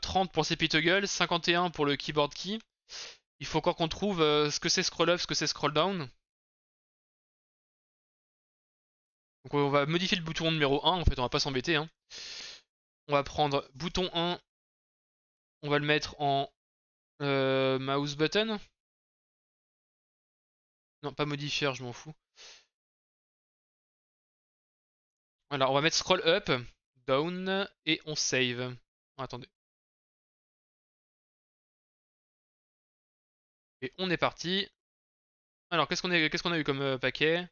30 euh, pour CP Toggle, 51 pour le Keyboard Key. Il faut encore qu'on trouve euh, ce que c'est Scroll Up, ce que c'est Scroll Down. Donc on va modifier le bouton numéro 1, en fait on va pas s'embêter. Hein. On va prendre bouton 1, on va le mettre en euh, mouse button. Non, pas modifier, je m'en fous. Voilà, on va mettre scroll up, down, et on save. Ah, attendez. Et on est parti. Alors, qu'est-ce qu'on a eu comme euh, paquet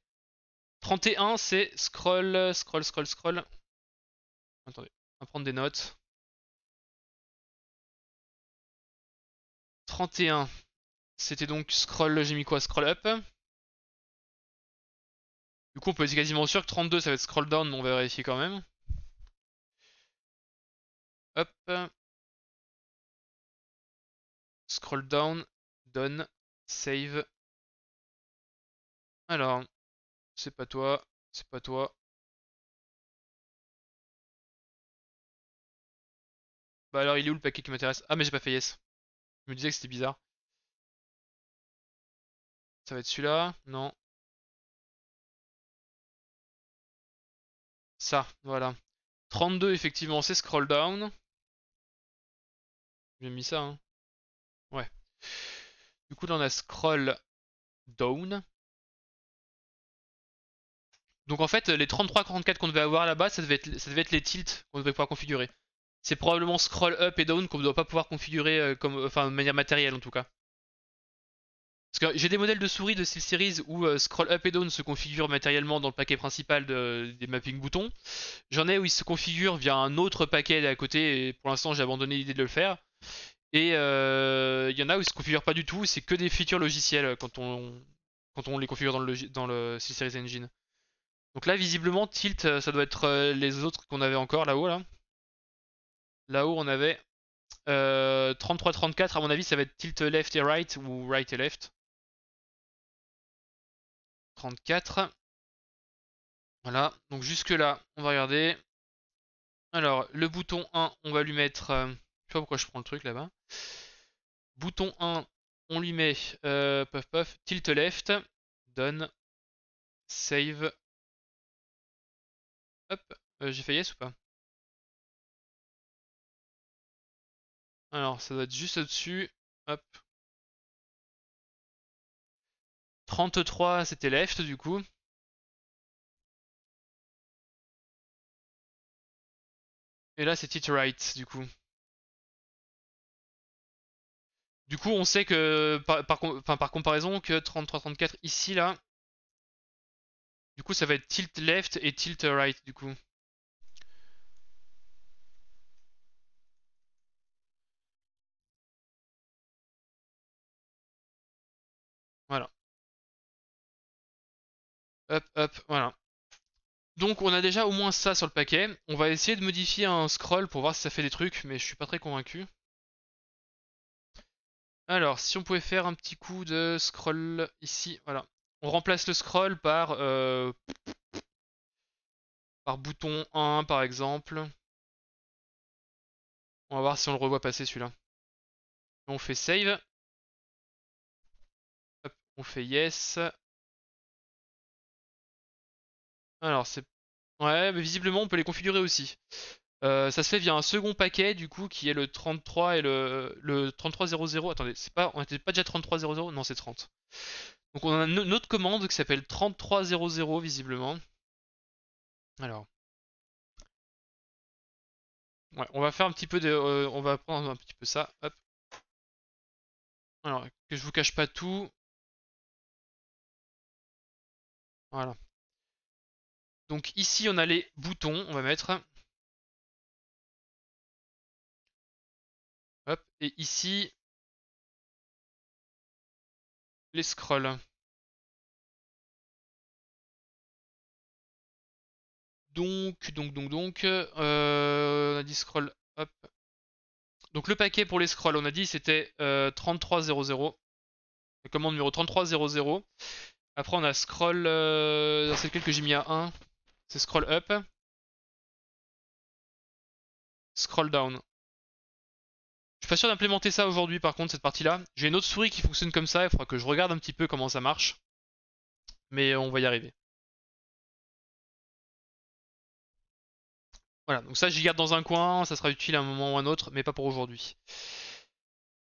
31, c'est scroll, scroll, scroll, scroll. Attendez, on va prendre des notes. 31, c'était donc scroll, j'ai mis quoi Scroll up. Du coup, on peut être quasiment sûr que 32, ça va être scroll down, mais on va vérifier quand même. Hop. Scroll down, done, save. Alors, c'est pas toi, c'est pas toi. Bah alors, il est où le paquet qui m'intéresse Ah, mais j'ai pas fait yes. Je me disais que c'était bizarre. Ça va être celui-là Non. Ça, voilà. 32, effectivement, c'est scroll down. J'ai mis ça, hein. Ouais. Du coup, là, on a scroll down. Donc en fait, les 33-44 qu'on devait avoir là-bas, ça, devait être, les tilts qu'on devait pouvoir configurer. C'est probablement scroll up et down qu'on ne doit pas pouvoir configurer euh, comme, enfin, de manière matérielle en tout cas. Parce que j'ai des modèles de souris de SteelSeries où euh, scroll up et down se configurent matériellement dans le paquet principal des mapping boutons. J'en ai où ils se configurent via un autre paquet à côté et pour l'instant j'ai abandonné l'idée de le faire. Et euh, il y en a où ils se configurent pas du tout, c'est que des features logiciels euh, quand on, quand on les configure dans le, dans le C-Series Engine. Donc là, visiblement, Tilt, euh, ça doit être les autres qu'on avait encore là-haut. Là. Là-haut, on avait 33-34. À mon avis, ça va être Tilt Left et Right ou Right et Left. 34. Voilà, donc jusque là, on va regarder. Alors, le bouton 1, on va lui mettre je sais pas pourquoi je prends le truc là-bas. Bouton 1, on lui met euh, puff puff, tilt left, donne, save. Hop, euh, j'ai fait yes ou pas Alors ça doit être juste au-dessus. Hop. 33 c'était left du coup. Et là c'est tilt right du coup. Du coup, on sait que, par, par comparaison, que 33-34 ici, là, du coup, ça va être tilt left et tilt right, du coup. Voilà. Hop, hop, voilà. Donc on a déjà au moins ça sur le paquet. On va essayer de modifier un scroll pour voir si ça fait des trucs, mais je suis pas très convaincu. Alors, si on pouvait faire un petit coup de scroll ici, voilà. On remplace le scroll par, euh, par bouton 1, par exemple. On va voir si on le revoit passer, celui-là. On fait save. on fait yes. Alors, c'est... Ouais, mais visiblement, on peut les configurer aussi. Euh, ça se fait via un second paquet du coup qui est le 33 et le, le 3300. Attendez, c'est pas, on n'était pas déjà 3300 Non, c'est 30. Donc on a une autre commande qui s'appelle 3300 visiblement. Alors. on va faire un petit peu de. Euh, on va prendre un petit peu ça. Alors, que je vous cache pas tout. Voilà. Donc ici on a les boutons, on va mettre. et ici, les scrolls. Donc, donc, donc, donc, euh, on a dit scroll, up Donc le paquet pour les scrolls, on a dit c'était 3300. Euh, La commande numéro 3300. Après on a scroll, dans euh, lequel lequel que j'ai mis à 1, c'est scroll up. Scroll down suis pas sûr d'implémenter ça aujourd'hui par contre cette partie là. J'ai une autre souris qui fonctionne comme ça, il faudra que je regarde un petit peu comment ça marche. Mais on va y arriver. Voilà, donc ça j'y garde dans un coin, ça sera utile à un moment ou un autre, mais pas pour aujourd'hui.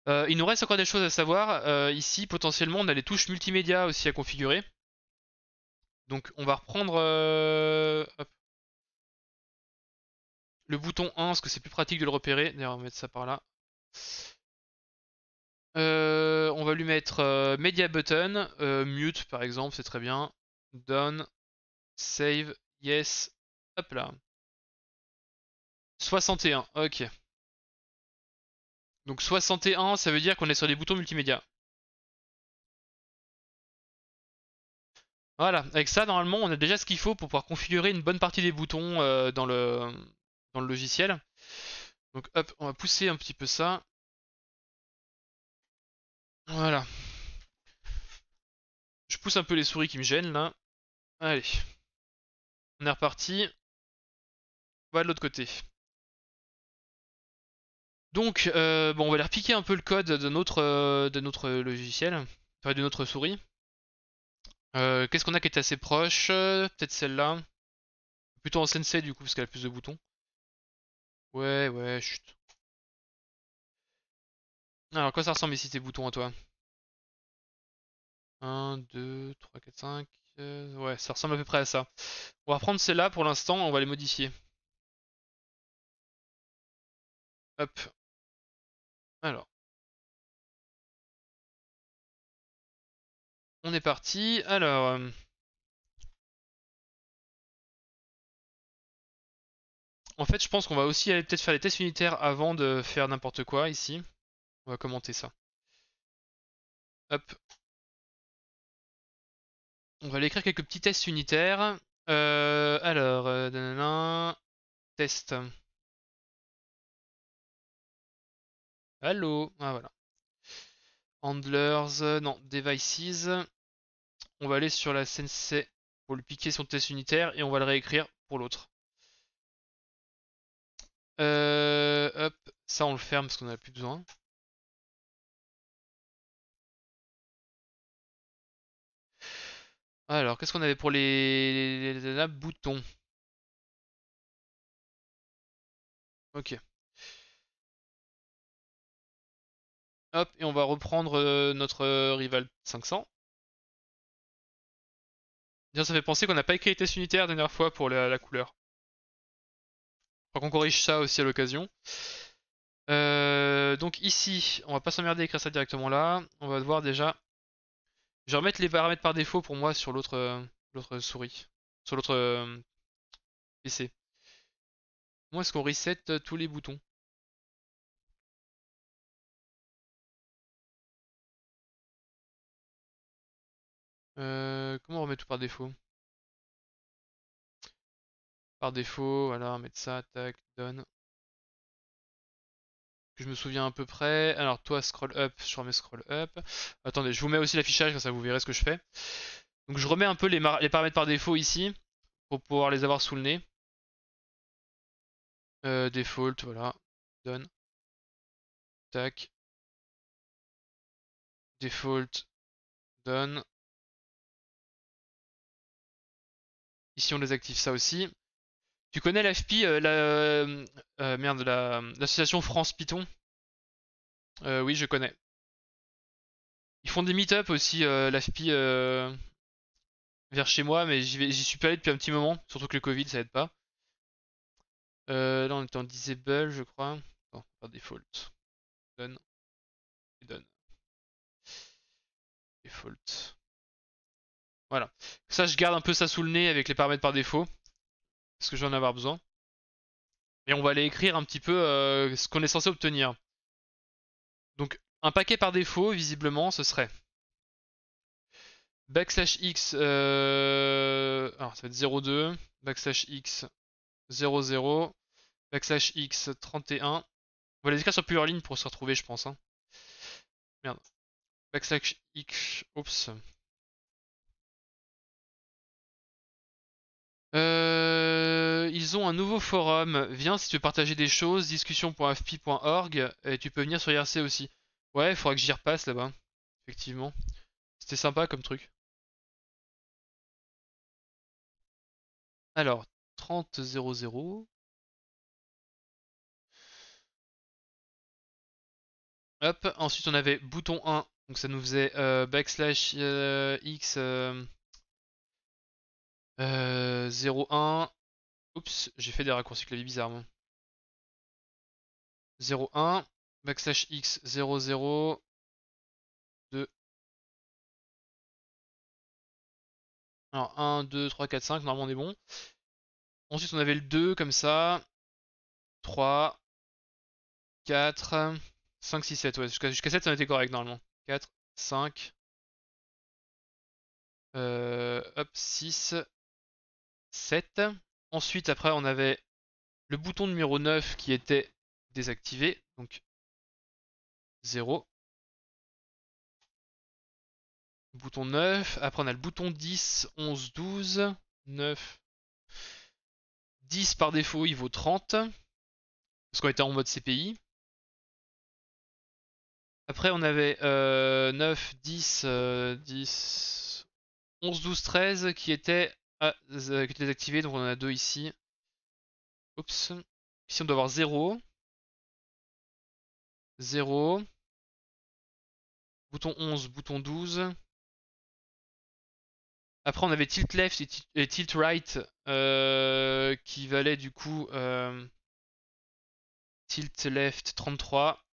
Euh, il nous reste encore des choses à savoir. Euh, ici, potentiellement, on a les touches multimédia aussi à configurer. Donc on va reprendre euh, le bouton 1, parce que c'est plus pratique de le repérer. D'ailleurs, on va mettre ça par là. Euh, on va lui mettre euh, media button, euh, mute par exemple, c'est très bien. Done, save, yes, hop là. 61, ok. Donc 61, ça veut dire qu'on est sur des boutons multimédia. Voilà, avec ça, normalement, on a déjà ce qu'il faut pour pouvoir configurer une bonne partie des boutons dans, le, dans le logiciel. Donc hop, on va pousser un petit peu ça. Voilà. Je pousse un peu les souris qui me gênent là. Allez. On est reparti. On va de l'autre côté. Donc, euh, bon, on va aller piquer un peu le code euh, de notre, logiciel, enfin de notre souris. Euh, qu'est-ce qu'on a qui est assez proche Peut-être celle-là. Plutôt en Sensei du coup, parce qu'elle a plus de boutons. Ouais, ouais, chut. Alors, quoi ça ressemble ici tes boutons à toi 1, 2, 3, 4, 5. ouais, ça ressemble à peu près à ça. On va prendre celles-là pour l'instant, on va les modifier. Hop. Alors. On est parti. Alors. Euh, En fait, je pense qu'on va aussi aller peut-être faire des tests unitaires avant de faire n'importe quoi ici. On va commenter ça. Hop. On va aller écrire quelques petits tests unitaires. Euh, alors, euh, test. Allô Ah voilà. Handlers, euh, non, devices. On va aller sur la Sensei pour lui piquer son test unitaire et on va le réécrire pour l'autre. Euh, hop, ça on le ferme parce qu'on n'en a plus besoin. Alors, qu'est-ce qu'on avait pour les, les, boutons Ok. Hop, et on va reprendre euh, notre euh, rival 500. ça fait penser qu'on n'a pas écrit les unitaire la dernière fois pour la couleur on qu'on corrige ça aussi à l'occasion. Euh, donc ici, on va pas s'emmerder à écrire ça directement là. On va devoir déjà... Je vais remettre les paramètres par défaut pour moi sur l'autre euh, souris. Sur l'autre euh, PC. Comment est-ce qu'on reset tous les boutons Comment on remet tout par défaut par défaut, voilà, mettre ça, tac, donne. Je me souviens à peu près. Alors toi, scroll up, je remets scroll up. Attendez, je vous mets aussi l'affichage, comme ça vous verrez ce que je fais. Donc je remets un peu les, les paramètres par défaut ici, pour pouvoir les avoir sous le nez. Euh, default, voilà, done. Tac. Default, donne. Ici, on désactive ça aussi. Tu connais l'AFPI, la, euh, euh, euh, merde, la, euh, l'association France Python Oui, je connais. Ils font des meet-up aussi, l'AFPI, vers chez moi, mais j'y, suis pas allé depuis un petit moment, surtout que le Covid, ça aide pas. là, on est en disable, je crois. Bon, par défaut. Done. Et done. Default. Voilà. Ça, je garde un peu ça sous le nez avec les paramètres par défaut. Est-ce que je vais en avoir besoin. Et on va aller écrire un petit peu euh, ce qu'on est censé obtenir. Donc un paquet par défaut, visiblement, ce serait backslash x, euh... alors ça va être 02, backslash x 00, backslash x 31. On va les écrire sur plusieurs lignes pour se retrouver, je pense. Hein. Merde. Backslash x, oups. Euh ils ont un nouveau forum. Viens si tu veux partager des choses, discussion.fp.org, et tu peux venir sur IRC aussi. Ouais, il faudra que j'y repasse là-bas. Effectivement. C'était sympa comme truc. Alors, 30.00. Hop, ensuite on avait bouton 1, donc ça nous faisait euh, backslash euh, x 01 euh, Oups, j'ai fait des raccourcis clavier bizarrement. 01, backslash x, 0, 2. Alors 1, 2, 3, 4, 5, normalement on est bon. Ensuite on avait le 2 comme ça. 3, 4, 5, 6, 7. Ouais, jusqu'à 7 ça était correct normalement. 4, 5. 6, 7. Ensuite, après, on avait le bouton numéro 9 qui était désactivé, donc 0. Bouton 9. Après, on a le bouton 10, 11, 12, 9. 10 par défaut, il vaut 30. Parce qu'on était en mode CPI. Après, on avait 9, 10, 10, 11, 12, 13 qui était ah, euh, que tu désactivé activé, donc on en a deux ici. Oups. Ici, on doit avoir 0. 0. Bouton 11, bouton 12. Après, on avait tilt left et tilt right euh, qui valait du coup euh, tilt left 33,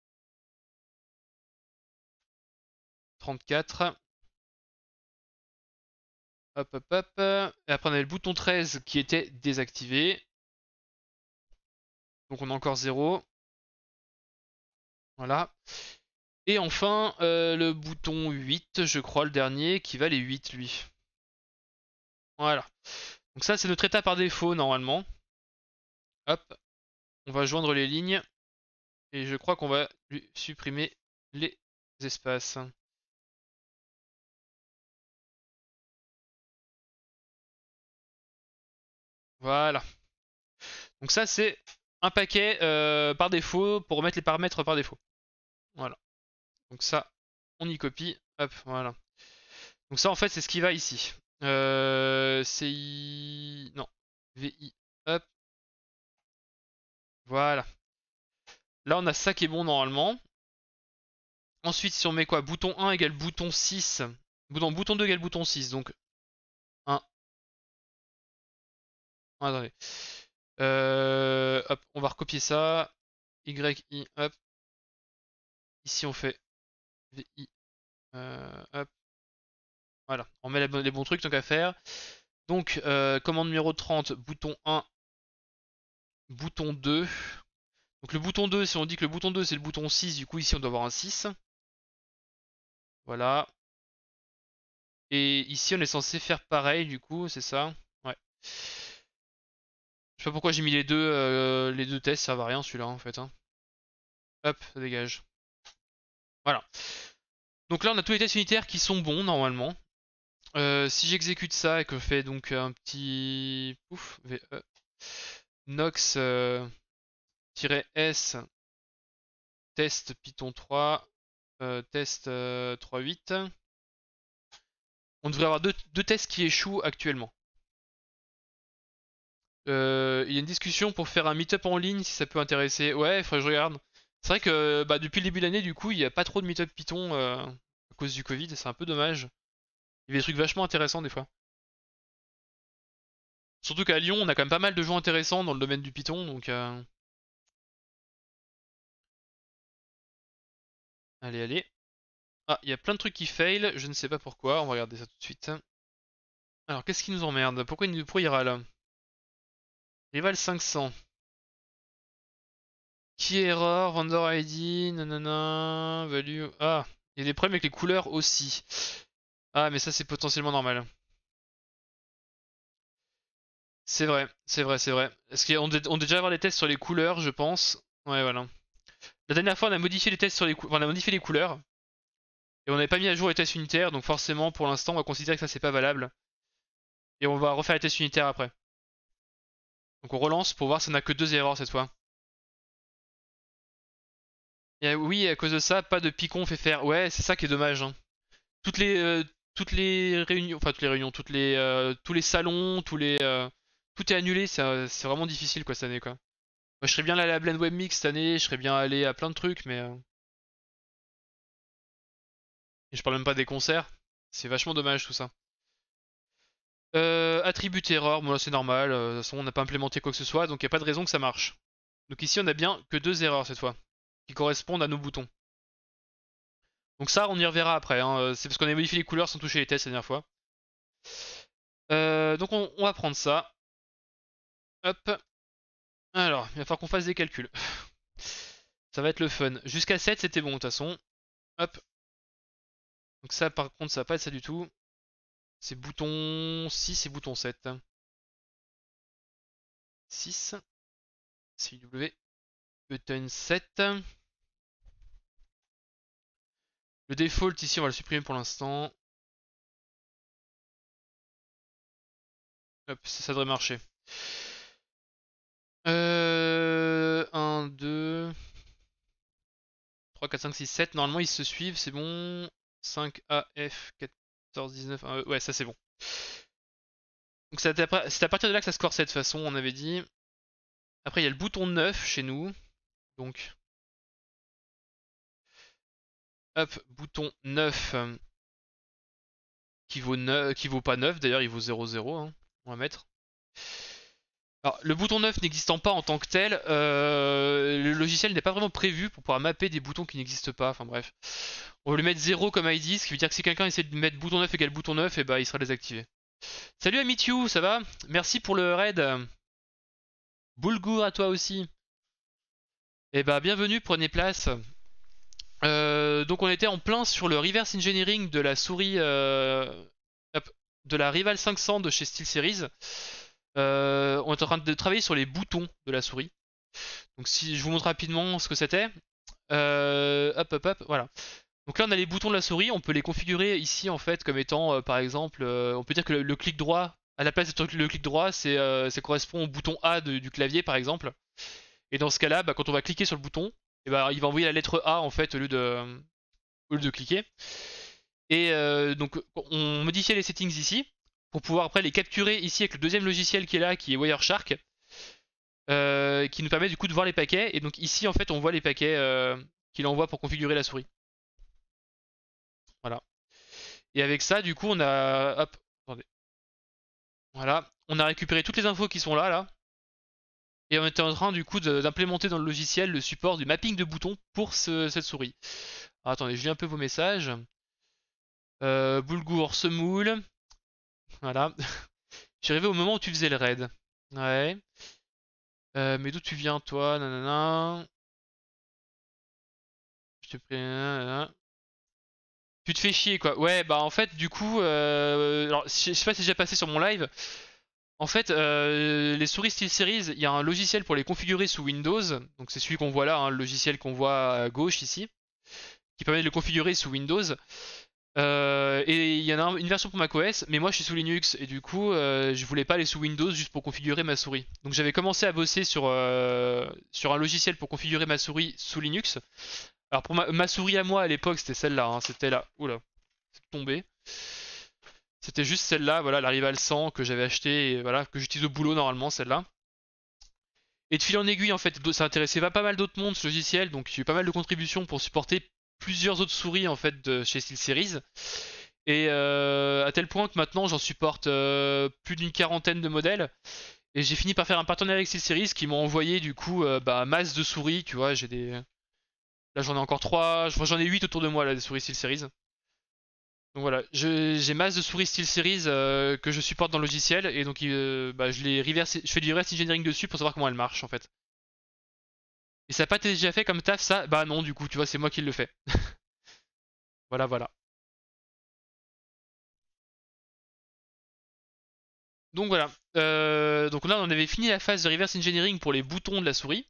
34. Hop, hop, hop. Et après, on avait le bouton 13 qui était désactivé. Donc, on a encore 0. Voilà. Et enfin, euh, le bouton 8, je crois, le dernier, qui va les 8, lui. Voilà. Donc ça, c'est notre état par défaut, normalement. Hop. On va joindre les lignes. Et je crois qu'on va lui supprimer les espaces. Voilà. Donc ça, c'est un paquet euh, par défaut pour mettre les paramètres par défaut. Voilà. Donc ça, on y copie. Hop, voilà. Donc ça, en fait, c'est ce qui va ici. Euh, i Non. VI. Hop. Voilà. Là, on a ça qui est bon normalement. Ensuite, si on met quoi Bouton 1 égale bouton 6. bouton 2 égale bouton 6. Donc, Ah, attendez. Euh, on va recopier ça. I, hop. Ici, on fait VI, euh, hop. Voilà, on met les bons trucs, tant qu'à faire. Donc, euh, commande numéro 30, bouton 1, bouton 2. Donc le bouton 2, si on dit que le bouton 2 c'est le bouton 6, du coup ici on doit avoir un 6. Voilà. Et ici on est censé faire pareil, du coup, c'est ça Ouais. Je sais pas pourquoi j'ai mis les deux, euh, les deux tests, ça va rien celui-là en fait. Hein. Hop, ça dégage. Voilà. Donc là on a tous les tests unitaires qui sont bons normalement. Euh, si j'exécute ça et que je fais donc un petit pouf VE nox euh, s test python 3 test 3.8 on devrait avoir deux, deux tests qui échouent actuellement. Euh, il y a une discussion pour faire un meet-up en ligne si ça peut intéresser. Ouais, il faudrait que je regarde. C'est vrai que bah, depuis le début de l'année, du coup, il n'y a pas trop de meetup Python euh, à cause du Covid. C'est un peu dommage. Il y a des trucs vachement intéressants des fois. Surtout qu'à Lyon, on a quand même pas mal de gens intéressants dans le domaine du Python. Donc. Euh. Allez, allez. Ah, il y a plein de trucs qui fail. Je ne sais pas pourquoi. On va regarder ça tout de suite. Alors, qu'est-ce qui nous emmerde Pourquoi il nous là Rival 500. Qui erreur, vendor ID, nanana, value. Ah, il y a des problèmes avec les couleurs aussi. Ah, mais ça c'est potentiellement normal. C'est vrai, c'est vrai, c'est vrai. Est-ce qu'on déjà avoir des tests sur les couleurs, je pense Ouais, voilà. La dernière fois, on a modifié les tests sur les, on a modifié les couleurs. Et on n'avait pas mis à jour les tests unitaires, donc forcément, pour l'instant, on va considérer que ça c'est pas valable. Et on va refaire les tests unitaires après. Donc on relance pour voir, on n'a que deux erreurs cette fois. Euh, oui, à cause de ça, pas de picon fait faire. Ouais, c'est ça qui est dommage. Hein. Toutes les euh, toutes les réunions, enfin toutes les réunions, toutes les euh, tous les salons, tous les tout est annulé. C'est vraiment difficile quoi cette année quoi. Moi, je serais bien allé à la Blend Web Mix cette année. Je serais bien allé à plein de trucs, mais Et je parle même pas des concerts. C'est vachement dommage tout ça. Euh, attribut erreur, bon là c'est normal, euh, de toute façon on n'a pas implémenté quoi que ce soit, donc il n'y a pas de raison que ça marche. Donc ici on a bien que deux erreurs cette fois, qui correspondent à nos boutons. Donc ça on y reverra après, hein, euh, c'est parce qu'on a modifié les couleurs sans toucher les tests la dernière fois. Euh, donc on, on, va prendre ça. Hop. Alors, il va falloir qu'on fasse des calculs. ça va être le fun. Jusqu'à 7 c'était bon de toute façon. Hop. Donc ça par contre ça va pas être ça du tout. C'est bouton 6 et bouton 7. 6. CW. Button 7. Le default ici, on va le supprimer pour l'instant. Hop, ça, devrait marcher. 1, 2, 3, 4, 5, 6, 7. Normalement, ils se suivent, c'est bon. 5, A, F, 4, 14, 19, ouais, ça c'est bon. Donc c'est à partir de là que ça score cette façon, on avait dit. Après, il y a le bouton 9 chez nous. Donc. Hop, bouton 9. Euh, qui vaut, 9, qui vaut pas 9, d'ailleurs, il vaut 0, 0. Hein. On va mettre. Alors, le bouton 9 n'existant pas en tant que tel, euh, le logiciel n'est pas vraiment prévu pour pouvoir mapper des boutons qui n'existent pas. Enfin bref. On va lui mettre 0 comme ID, ce qui veut dire que si quelqu'un essaie de mettre bouton 9 égale bouton 9, et eh ben, il sera désactivé. Salut Amitiu, ça va Merci pour le raid. Boulgour à toi aussi. Et eh bah ben, bienvenue, prenez place. Euh, donc on était en plein sur le reverse engineering de la souris euh, de la Rival 500 de chez SteelSeries. Series. Euh, on est en train de travailler sur les boutons de la souris. Donc si je vous montre rapidement ce que c'était. Euh, hop hop hop, voilà. Donc là on a les boutons de la souris, on peut les configurer ici en fait comme étant euh, par exemple, on peut dire que le, clic droit, à la place de le clic droit, ça correspond au bouton A du clavier par exemple. Et dans ce cas-là, bah, quand on va cliquer sur le bouton, eh ben, il va envoyer la lettre A en fait au lieu de, au lieu de cliquer. Et donc on modifiait les settings ici, pour pouvoir après les capturer ici avec le deuxième logiciel qui est là, qui est Wireshark, euh, qui nous permet du coup de voir les paquets. Et donc ici, en fait, on voit les paquets euh, qu'il envoie pour configurer la souris. Voilà. Et avec ça, du coup, on a... Hop, attendez. Voilà, on a récupéré toutes les infos qui sont là, là. Et on était en train, du coup, d'implémenter dans le logiciel le support du mapping de boutons pour cette souris. attendez, je lis un peu vos messages. Euh, Boulgour, semoule. Voilà. Je suis arrivé au moment où tu faisais le raid. Ouais. Euh, mais d'où tu viens, toi Nanana. Je te prie. Tu te fais chier, quoi. Ouais, bah en fait, du coup. Euh, alors, je sais pas si j'ai passé sur mon live. En fait, euh, les souris SteelSeries, il y a un logiciel pour les configurer sous Windows. Donc, c'est celui qu'on voit là, hein, le logiciel qu'on voit à gauche ici, qui permet de le configurer sous Windows. Euh, et il y en a une version pour macOS, mais moi je suis sous Linux et du coup euh, je voulais pas aller sous Windows juste pour configurer ma souris. Donc j'avais commencé à bosser sur, euh, sur un logiciel pour configurer ma souris sous Linux. Alors pour ma, ma souris à moi à l'époque c'était celle-là, hein. c'était là, oula, c'est tombé. C'était juste celle-là, voilà, la Rival 100 que j'avais acheté, et, voilà, que j'utilise au boulot normalement celle-là. Et de fil en aiguille en fait, ça intéressait pas mal d'autres mondes ce logiciel, donc j'ai eu pas mal de contributions pour supporter plusieurs autres souris en fait de chez SteelSeries. Et euh, à tel point que maintenant j'en supporte euh, plus d'une quarantaine de modèles. Et j'ai fini par faire un partenariat avec SteelSeries qui m'ont envoyé du coup euh, bah, masse de souris, tu vois, j'ai des. Là j'en ai encore 3, j'en ai 8 autour de moi là des souris SteelSeries. Donc voilà, j'ai masse de souris SteelSeries que je supporte dans le logiciel et donc bah, je les reverse, je fais du reverse engineering dessus pour savoir comment elles marchent en fait. Et ça n'a pas été déjà fait comme taf ça Bah non du coup tu vois c'est moi qui le fais. voilà voilà. Donc voilà. Euh, donc là, on avait fini la phase de reverse engineering pour les boutons de la souris.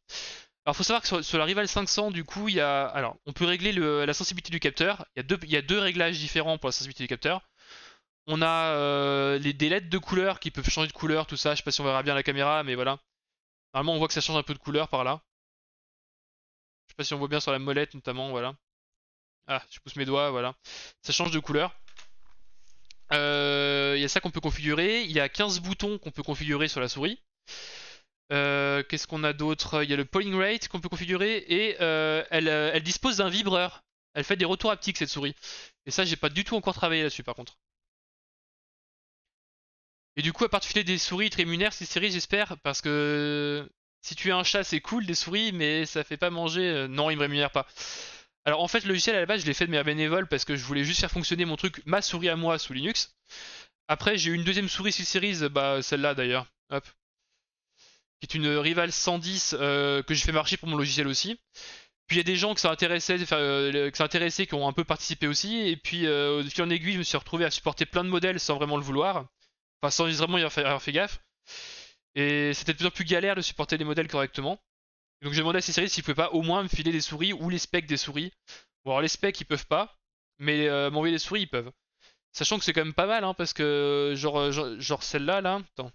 Alors, faut savoir que sur, la Rival 500, du coup, il y a. Alors, on peut régler la sensibilité du capteur. Il y, a deux, il deux, réglages différents pour la sensibilité du capteur. On a euh, les des LED de couleur qui peuvent changer de couleur, tout ça. Je sais pas si on verra bien la caméra, mais voilà. Normalement, on voit que ça change un peu de couleur par là si on voit bien sur la molette notamment, voilà. Ah, je pousse mes doigts, voilà. Ça change de couleur. Euh, il y a ça qu'on peut configurer. Il y a 15 boutons qu'on peut configurer sur la souris. Euh, qu'est-ce qu'on a d'autre Il y a le polling rate qu'on peut configurer et euh, elle, dispose d'un vibreur. Elle fait des retours haptiques cette souris. Et ça, j'ai pas du tout encore travaillé là-dessus par contre. Et du coup, à part filer des souris, ils te ces séries, j'espère, parce que si tu es un chat, c'est cool, des souris, mais ça fait pas manger. Euh, non, il me rémunère pas. Alors en fait, le logiciel à la base, je l'ai fait de manière bénévole parce que je voulais juste faire fonctionner mon truc, ma souris à moi sous Linux. Après, j'ai eu une deuxième souris sur Series, bah celle-là d'ailleurs, hop, qui est une Rival 110 euh, que j'ai fait marcher pour mon logiciel aussi. Puis il y a des gens qui ça euh, intéressés qui ont un peu participé aussi. Et puis au fil en aiguille, je me suis retrouvé à supporter plein de modèles sans vraiment le vouloir, enfin sans vraiment y y avoir fait gaffe. Et c'était de plus en plus galère de supporter les modèles correctement. Donc j'ai demandé à séries s'ils pouvaient pas au moins me filer les souris ou les specs des souris. Bon alors les specs ils peuvent pas, mais euh, m'envoyer des souris ils peuvent. Sachant que c'est quand même pas mal hein, parce que euh, genre, genre, celle-là là, attends.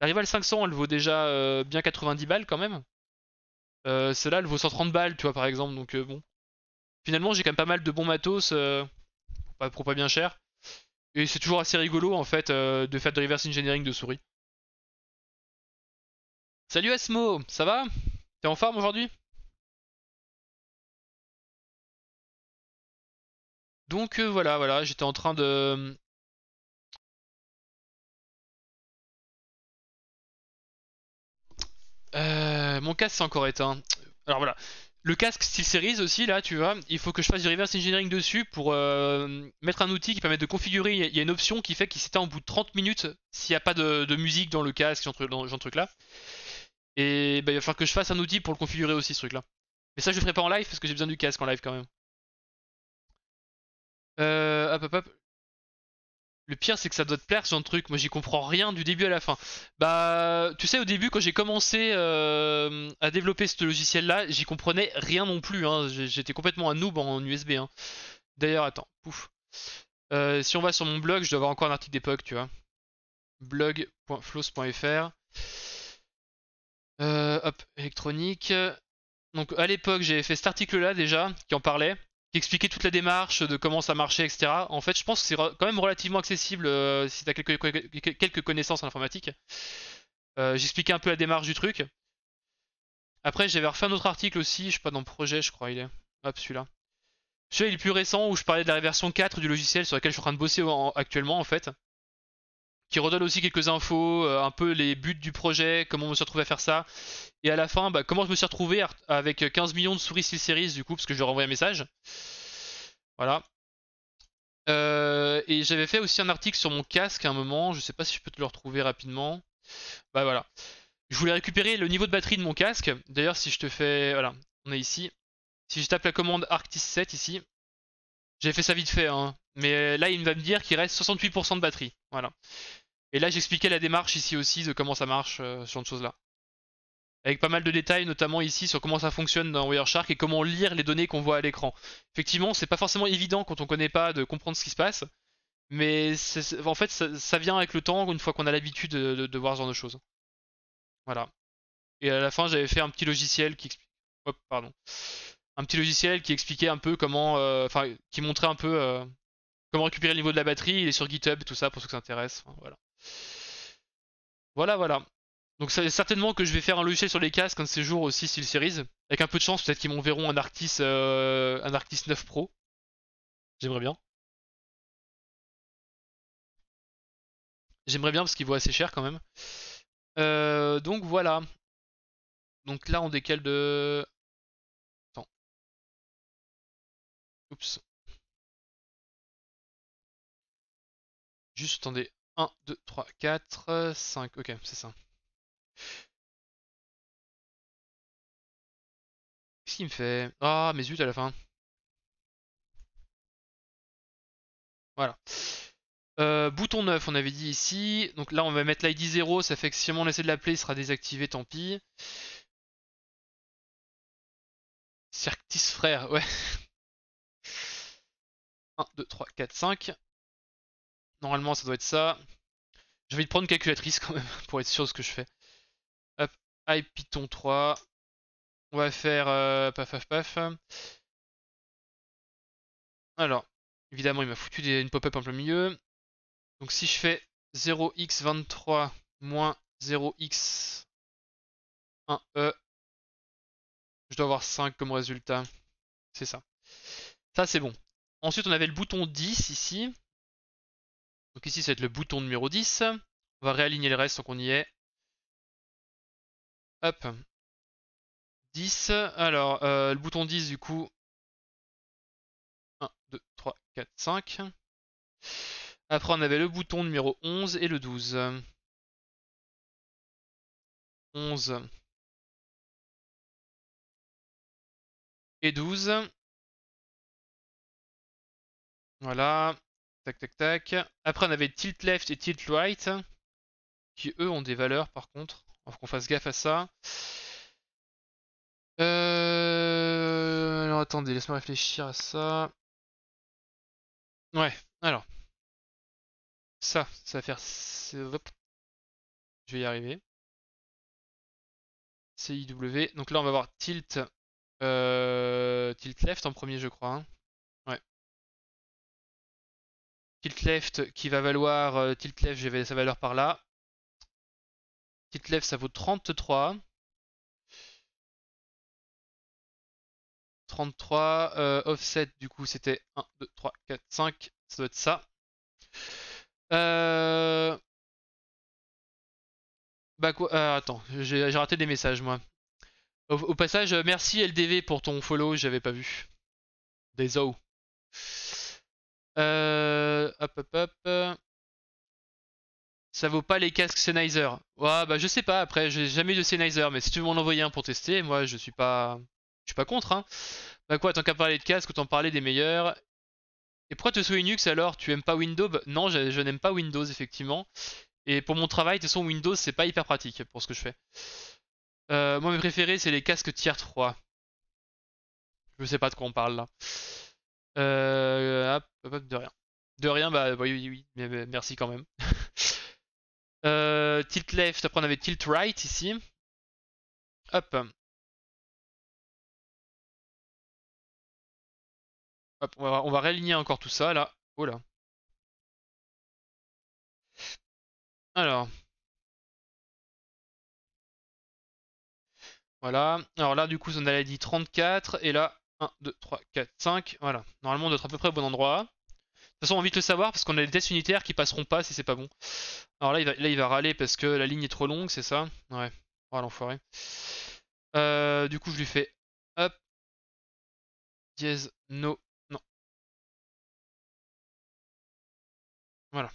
La Rival 500 elle vaut déjà euh, bien 90 balles quand même. celle-là elle vaut 130 balles tu vois par exemple donc bon. Finalement j'ai quand même pas mal de bons matos pour pas, pour, pas, bien cher. Et c'est toujours assez rigolo en fait de faire de reverse engineering de souris. Salut Asmo, ça va T'es en forme aujourd'hui Donc euh, voilà, voilà, j'étais en train de... Euh, mon casque s'est encore éteint. Alors voilà, le casque style Series aussi, là, tu vois, il faut que je fasse du reverse engineering dessus pour euh, mettre un outil qui permet de configurer. Il y, a une option qui fait qu'il s'éteint au bout de 30 minutes s'il n'y a pas de, musique dans le casque, genre, genre, truc là. Et bah, il va falloir que je fasse un outil pour le configurer aussi ce truc là. Mais ça je le ferai pas en live parce que j'ai besoin du casque en live quand même. Euh, le pire c'est que ça doit te plaire ce genre de truc, moi j'y comprends rien du début à la fin. Bah tu sais au début quand j'ai commencé euh, à développer ce logiciel là, j'y comprenais rien non plus, hein. j'étais complètement un noob en USB. Hein. D'ailleurs attends, pouf. Euh, si on va sur mon blog, je dois avoir encore un article d'époque, tu vois. blog.flos.fr euh, hop, électronique. Donc à l'époque, j'avais fait cet article-là déjà, qui en parlait, qui expliquait toute la démarche de comment ça marchait, etc. En fait, je pense que c'est quand même relativement accessible euh, si t'as quelques, quelques, connaissances en informatique. Euh, j'expliquais un peu la démarche du truc. Après, j'avais refait un autre article aussi, je sais pas, dans le projet, je crois, il est. Hop, celui-là. Celui-là, il est plus récent, où je parlais de la version 4 du logiciel sur laquelle je suis en train de bosser actuellement, en fait qui redonne aussi quelques infos, euh, un peu les buts du projet, comment on se retrouvé à faire ça. Et à la fin, bah, comment je me suis retrouvé avec 15 millions de souris Series, du coup, parce que je leur envoie un message. Voilà. Euh, et j'avais fait aussi un article sur mon casque à un moment, je sais pas si je peux te le retrouver rapidement. Bah voilà. Je voulais récupérer le niveau de batterie de mon casque. D'ailleurs, si je te fais. Voilà, on est ici. Si je tape la commande Arctis 7 ici, j'ai fait ça vite fait, hein. mais là il va me dire qu'il reste 68% de batterie. Voilà. Et là, j'expliquais la démarche ici aussi de comment ça marche, euh, sur ce genre de choses-là. Avec pas mal de détails, notamment ici sur comment ça fonctionne dans Wireshark et comment lire les données qu'on voit à l'écran. Effectivement, c'est pas forcément évident quand on connaît pas de comprendre ce qui se passe, mais en fait, ça, vient avec le temps une fois qu'on a l'habitude de, voir ce genre de choses. Voilà. Et à la fin, j'avais fait un petit logiciel qui explique. pardon. Un petit logiciel qui expliquait un peu comment. Euh, enfin, qui montrait un peu euh, comment récupérer le niveau de la batterie. Il est sur GitHub, et tout ça pour ceux qui s'intéressent. voilà. Voilà, voilà. Donc c'est certainement que je vais faire un logiciel sur les casques un de ces jours aussi, s'ils Series. Avec un peu de chance, peut-être qu'ils m'enverront un Arctis, euh, un Arctis 9 Pro. J'aimerais bien. J'aimerais bien parce qu'il vaut assez cher quand même. Euh, donc voilà. Donc là, on décale de... Attends. Oups. Juste, attendez. 1, 2, 3, 4, 5. Ok, c'est ça. Qu'est-ce qu'il me fait Ah, mais zut à la fin. Voilà. Euh, bouton 9, on avait dit ici. Donc là, on va mettre l'ID 0. Ça fait que si on essaie de l'appeler, il sera désactivé, tant pis. Certis frère, ouais. 1, 2, 3, 4, 5. Normalement, ça doit être ça. J'ai envie de prendre une calculatrice quand même, pour être sûr de ce que je fais. Hop, ipython Python 3. On va faire euh, paf paf paf. Alors, évidemment, il m'a foutu une pop-up en plein milieu. Donc si je fais 0x23 moins 0x1e, je dois avoir 5 comme résultat. C'est ça. Ça, c'est bon. Ensuite, on avait le bouton 10 ici. Donc ici, ça va être le bouton numéro 10. On va réaligner le reste sans qu'on y est. Hop. 10. Alors, euh, le bouton 10, du coup. 1, 2, 3, 4, 5. Après, on avait le bouton numéro 11 et le 12. 11 et 12. Voilà. Tac, tac, tac. Après, on avait tilt left et tilt right, qui eux ont des valeurs par contre. Il faut qu'on fasse gaffe à ça. Euh, alors attendez, laisse-moi réfléchir à ça. Ouais, alors. Ça, ça va faire... Je vais y arriver. CIW. Donc là, on va voir tilt, euh, tilt left en premier, je crois. Hein. Tilt left qui va valoir euh, tilt left, j'ai sa valeur par là. Tilt left, ça vaut 33. 33 euh, offset, du coup, c'était 1, 2, 3, 4, 5. Ça doit être ça. Euh... Bah quoi euh, Attends, j'ai raté des messages moi. Au, passage, merci LDV pour ton follow, j'avais pas vu. Des euh, hop, hop, hop. Ça vaut pas les casques Sennheiser. Ouais, bah je sais pas, après, j'ai jamais eu de Sennheiser, mais si tu veux m'en envoyer un pour tester, moi je suis pas. Je suis pas contre, hein. Bah quoi, tant qu'à parler de casque, autant parler des meilleurs. Et pourquoi te sous Linux alors Tu aimes pas Windows Non, je, n'aime pas Windows, effectivement. Et pour mon travail, de toute façon, Windows, c'est pas hyper pratique pour ce que je fais. Euh, moi, mes préférés, c'est les casques tier 3. Je sais pas de quoi on parle là. Euh, de rien. De rien, bah oui, oui, oui merci quand même. Euh, tilt left, après on avait tilt right ici. Hop. Hop, on va, réaligner encore tout ça là. Oh là. Alors. Voilà. Alors là, du coup, on a dit 34. Et là, 1, 2, 3, 4, 5. Voilà. Normalement, on doit être à peu près au bon endroit. De toute façon, on va vite le savoir parce qu'on a des tests unitaires qui passeront pas si c'est pas bon. Alors là il, va, là, il va râler parce que la ligne est trop longue, c'est ça Ouais. Oh, l'enfoiré. Euh, du coup, je lui fais hop. Dièse, no. Non. Voilà.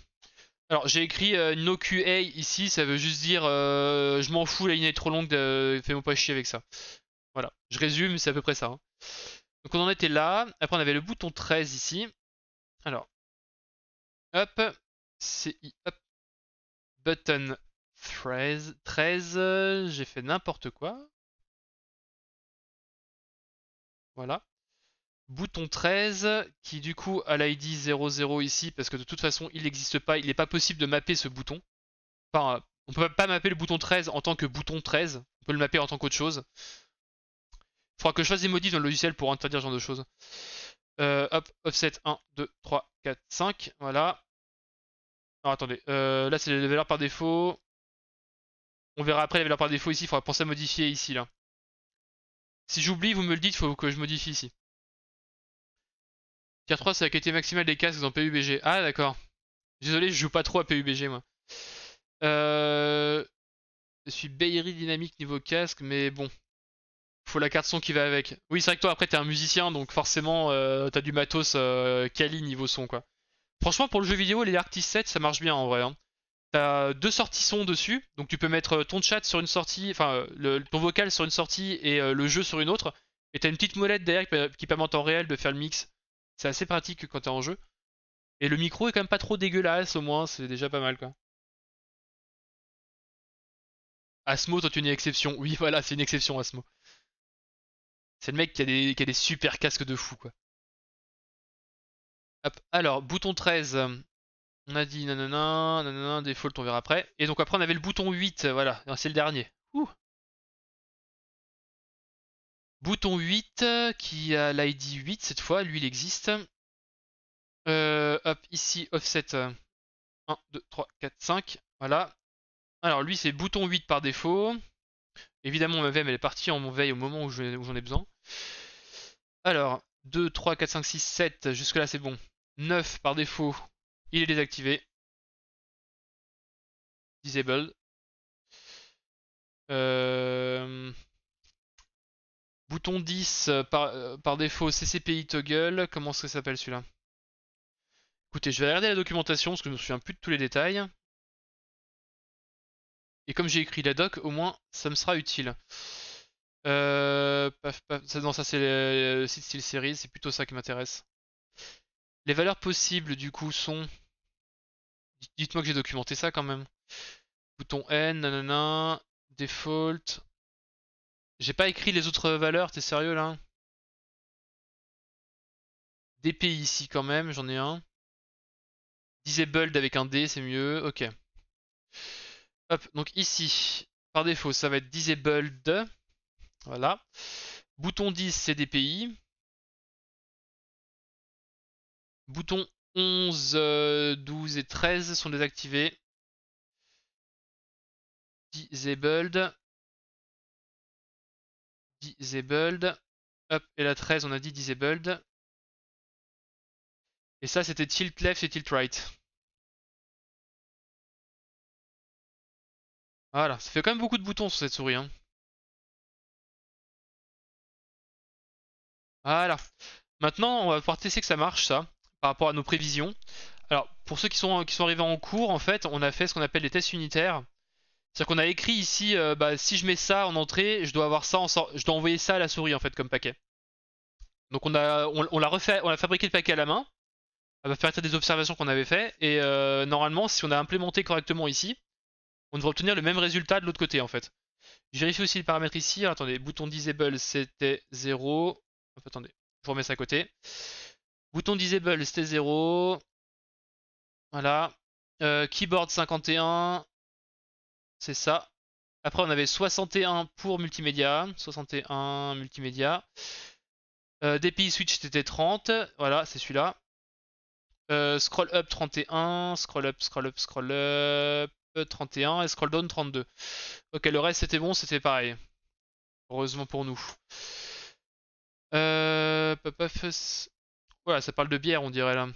Alors, j'ai écrit euh, no QA ici, ça veut juste dire euh, je m'en fous, la ligne est trop longue, fais-moi pas chier avec ça. Voilà. Je résume, c'est à peu près ça. Hein. Donc on en était là. Après on avait le bouton 13 ici. Alors, hop, i hop, button 13, j'ai fait n'importe quoi. Voilà. Bouton 13 qui du coup a l'ID 00 ici parce que de toute façon il n'existe pas, il n'est pas possible de mapper ce bouton. Enfin, on ne peut pas mapper le bouton 13 en tant que bouton 13, on peut le mapper en tant qu'autre chose. Faudra que je fasse des modifs dans le logiciel pour interdire ce genre de choses. Euh, hop, offset 1, 2, 3, 4, 5. Voilà. Alors attendez, euh, là c'est les valeurs par défaut. On verra après les valeurs par défaut ici, faudra penser à modifier ici là. Si j'oublie, vous me le dites, il faut que je modifie ici. Tier 3 c'est la qualité maximale des casques dans PUBG. Ah d'accord. Désolé, je joue pas trop à PUBG moi. Euh, je suis Bayeri dynamique niveau casque, mais bon, faut la carte son qui va avec. Oui, c'est vrai que toi, après, t'es un musicien, donc forcément, euh, t'as du matos euh, quali niveau son, quoi. Franchement, pour le jeu vidéo, les Artist 7, ça marche bien en vrai. Hein. T'as deux sorties son dessus, donc tu peux mettre euh, ton chat sur une sortie, enfin, ton vocal sur une sortie et le jeu sur une autre. Et t'as une petite molette derrière qui, permet en temps réel de faire le mix. C'est assez pratique quand t'es en jeu. Et le micro est quand même pas trop dégueulasse, au moins, c'est déjà pas mal, quoi. Asmo, toi, tu es une exception. Oui, voilà, c'est une exception, Asmo. C'est le mec qui a, des, super casques de fou, quoi. Alors, bouton 13. Euh, on a dit nanana, nanana, default, on verra après. Et donc après, on avait le bouton 8, euh, voilà. C'est le dernier. Bouton 8, euh, qui a l'ID 8 cette fois, lui il existe. hop, ici, offset 1, 2, 3, 4, 5, voilà. Alors lui c'est bouton 8 par défaut. Évidemment ma VM elle est partie en hein, veille au moment où j'en ai besoin. Alors, 2, 3, 4, 5, 6, 7, jusque là c'est bon. 9 par défaut, il est désactivé. Disabled. Euh, bouton 10 euh, par, défaut CCPI toggle. Comment ça s'appelle celui-là Écoutez, je vais regarder la documentation parce que je ne me souviens plus de tous les détails. Et comme j'ai écrit la doc, au moins ça me sera utile. Euh, paf, ça, non, ça c'est le site style series, c'est plutôt ça qui m'intéresse. Les valeurs possibles du coup sont. Dites-moi que j'ai documenté ça quand même. Bouton N, nanana, default. J'ai pas écrit les autres valeurs, t'es sérieux là DPI ici quand même, j'en ai un. Disabled avec un D, c'est mieux, ok. Hop, donc ici, par défaut, ça va être disabled. Voilà. Bouton 10, c'est CDPI. bouton 11, 12 euh, et 13 sont désactivés. Disabled. Disabled. Hop, et la 13, on a dit disabled. Et ça, c'était tilt left et tilt right. Voilà, ça fait quand même beaucoup de boutons sur cette souris. Hein. Voilà. Maintenant, on va pouvoir tester que ça marche, ça, par rapport à nos prévisions. Alors, pour ceux qui sont, qui sont arrivés en cours, en fait, on a fait ce qu'on appelle les tests unitaires. C'est-à-dire qu'on a écrit ici, euh, bah, si je mets ça en entrée, je dois avoir ça en je dois envoyer ça à la souris, en fait, comme paquet. Donc on a, on, on refait, on fabriqué le paquet à la main, va faire des observations qu'on avait fait, et euh, normalement, si on a implémenté correctement ici, on devrait obtenir le même résultat de l'autre côté, en fait. Je vérifie aussi le paramètre ici. attendez, bouton disable, c'était 0 attendez, je vous remets ça à côté. Bouton disable c'était 0 Voilà. Euh, keyboard 51. C'est ça. Après, on avait 61 pour multimédia. 61 multimédia. Euh, DPI switch C'était 30. Voilà, c'est celui-là. Euh, scroll up 31. Scroll up, scroll up, scroll up 31. Et scroll down 32. Ok, le reste c'était bon, c'était pareil. Heureusement pour nous. Euh, papa Voilà, ça parle de bière, on dirait là.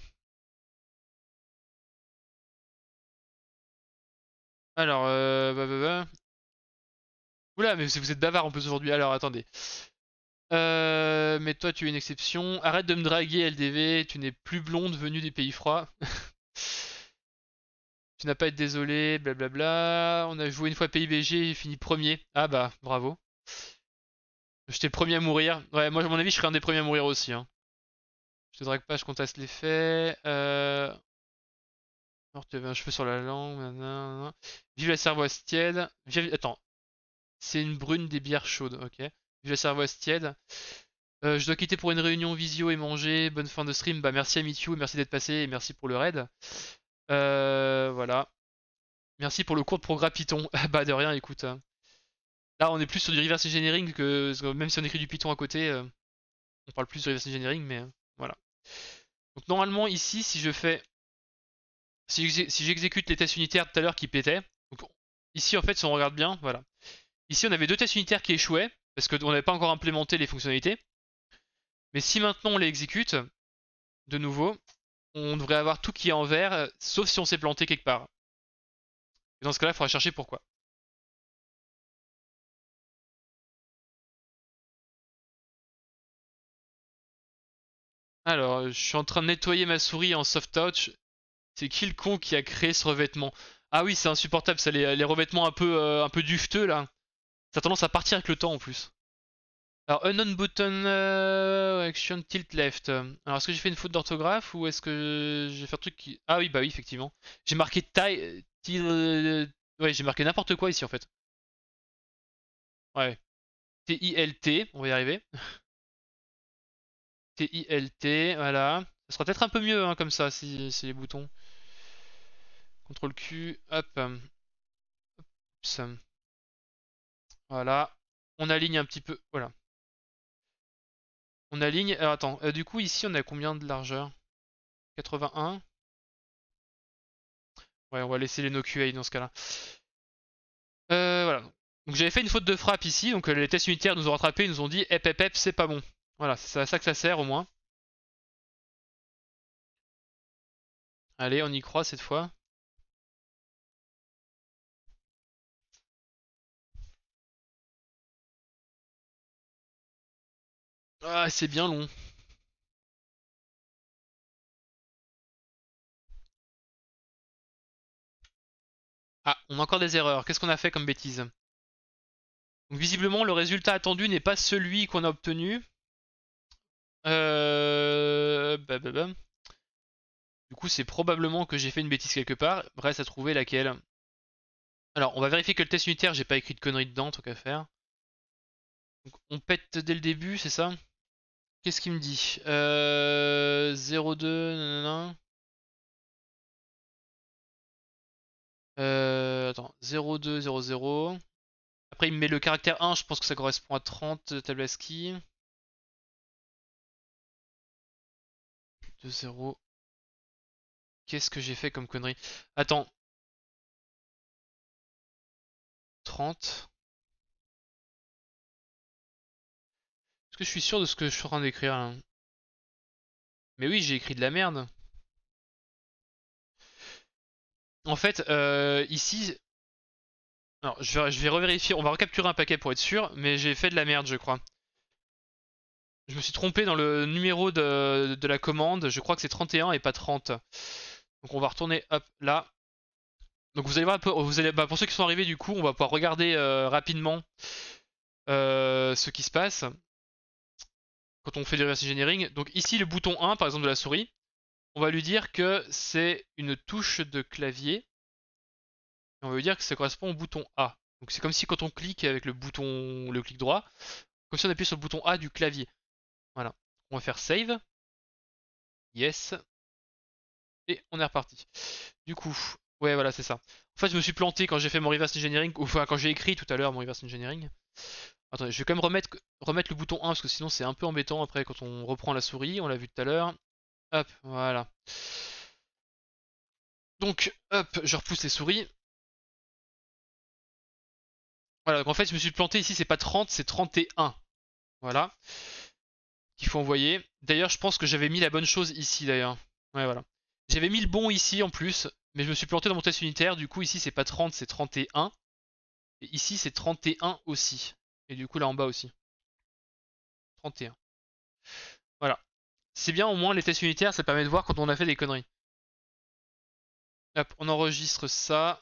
Alors, euh, bah, bah, bah. Oula, mais vous êtes bavard en plus aujourd'hui. Alors, attendez. Euh, mais toi, tu es une exception. Arrête de me draguer, LDV. Tu n'es plus blonde venue des pays froids. tu n'as pas à être désolé, blablabla. On a joué une fois PIBG et fini premier. Ah bah, bravo. J'étais le premier à mourir. Ouais, moi, à mon avis, je serais un des premiers à mourir aussi. Hein. Je te drague pas, je conteste les faits. Euh... Alors, un cheveu sur la langue. Vive la cervoise tiède. Attends. C'est une brune des bières chaudes, ok. Vive la cervoise tiède. Euh, je dois quitter pour une réunion visio et manger. Bonne fin de stream. Bah, merci à et merci d'être passé et merci pour le raid. Euh, voilà. Merci pour le cours de programme Python. bah, de rien, écoute. Hein. Là, on est plus sur du reverse engineering que, même si on écrit du Python à côté, euh, on parle plus de reverse engineering, mais euh, voilà. Donc normalement ici, si je fais, si j'exécute les tests unitaires tout à l'heure qui pétaient, ici en fait, si on regarde bien, voilà. Ici, on avait deux tests unitaires qui échouaient parce qu'on n'avait pas encore implémenté les fonctionnalités. Mais si maintenant on les exécute, de nouveau, on devrait avoir tout qui est en vert, euh, sauf si on s'est planté quelque part. dans ce cas-là, il faudra chercher pourquoi. Alors, euh, je suis en train de nettoyer ma souris en soft touch. C'est qui le con qui a créé ce revêtement Ah oui, c'est insupportable, ça, les, revêtements un peu, euh, un peu dufteux là. Ça a tendance à partir avec le temps en plus. Alors, unknown button euh, action tilt left. Alors, est-ce que j'ai fait une faute d'orthographe ou est-ce que j'ai fait un truc qui. Ah oui, bah oui, effectivement. J'ai marqué taille. Ouais, j'ai marqué n'importe quoi ici en fait. Ouais. T-I-L-T, on va y arriver. t t voilà. Ce sera peut-être un peu mieux hein, comme ça, si, les boutons. CTRL Q, hop. Voilà. On aligne un petit peu, voilà. On aligne, alors attends, euh, du coup ici on a combien de largeur 81 Ouais, on va laisser les no QA dans ce cas-là. Euh, voilà. Donc j'avais fait une faute de frappe ici, donc euh, les tests unitaires nous ont rattrapé, ils nous ont dit, pep c'est pas bon. Voilà, c'est à ça que ça sert au moins. Allez, on y croit cette fois. Ah, c'est bien long. Ah, on a encore des erreurs. Qu'est-ce qu'on a fait comme bêtise Visiblement, le résultat attendu n'est pas celui qu'on a obtenu. Euh... Bah, bah, bah. Du coup, c'est probablement que j'ai fait une bêtise quelque part. Reste à trouver laquelle. Alors, on va vérifier que le test unitaire, j'ai pas écrit de conneries dedans, tant qu'à faire. Donc, on pète dès le début, c'est ça Qu'est-ce qu'il me dit euh, 02, nanana. Euh, attends, 02, Après, il me met le caractère 1, je pense que ça correspond à 30 euh, tablaski. 2 0. Qu'est-ce que j'ai fait comme connerie Attends. 30. Est-ce que je suis sûr de ce que je suis en train d'écrire Mais oui, j'ai écrit de la merde. En fait, euh, ici... Alors, je vais, je vais revérifier. On va recapturer un paquet pour être sûr, mais j'ai fait de la merde, je crois. Je me suis trompé dans le numéro de, la commande. Je crois que c'est 31 et pas 30. Donc on va retourner hop, là. Donc vous allez voir, vous allez, bah, pour ceux qui sont arrivés du coup, on va pouvoir regarder euh, rapidement euh, ce qui se passe quand on fait du reverse engineering. Donc ici le bouton 1 par exemple de la souris, on va lui dire que c'est une touche de clavier. on va lui dire que ça correspond au bouton A. Donc c'est comme si quand on clique avec le bouton le clic droit, comme si on appuyait sur le bouton A du clavier. Voilà. On va faire save. Yes. Et on est reparti. Du coup, ouais, voilà, c'est ça. En fait, je me suis planté quand j'ai fait mon reverse engineering, ou enfin, quand j'ai écrit tout à l'heure mon reverse engineering. Attendez, je vais quand même remettre, remettre le bouton 1 parce que sinon c'est un peu embêtant après quand on reprend la souris, on l'a vu tout à l'heure. Hop, voilà. Donc, hop, je repousse les souris. Voilà, donc en fait, je me suis planté ici, c'est pas 30, c'est 31. Voilà qu'il faut envoyer. D'ailleurs, je pense que j'avais mis la bonne chose ici, d'ailleurs. Ouais, voilà. J'avais mis le bon ici, en plus, mais je me suis planté dans mon test unitaire. Du coup, ici, c'est pas 30, c'est 31. Et ici, c'est 31 aussi. Et du coup, là en bas aussi. 31. Voilà. C'est bien, au moins, les tests unitaires, ça permet de voir quand on a fait des conneries. Hop, on enregistre ça.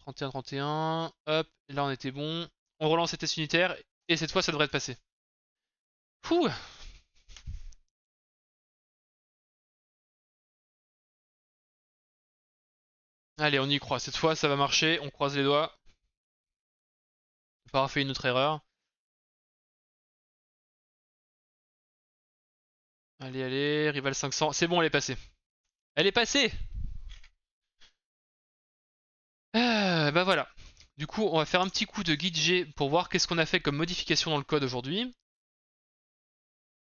31, 31. Hop, là, on était bon. On relance les tests unitaires. Et cette fois, ça devrait être passé. Allez, on y croit. Cette fois, ça va marcher. On croise les doigts. On pas fait une autre erreur. Allez, allez, rival 500. C'est bon, elle est passée. Elle est passée euh, Bah voilà. Du coup, on va faire un petit coup de guide G pour voir qu'est-ce qu'on a fait comme modification dans le code aujourd'hui.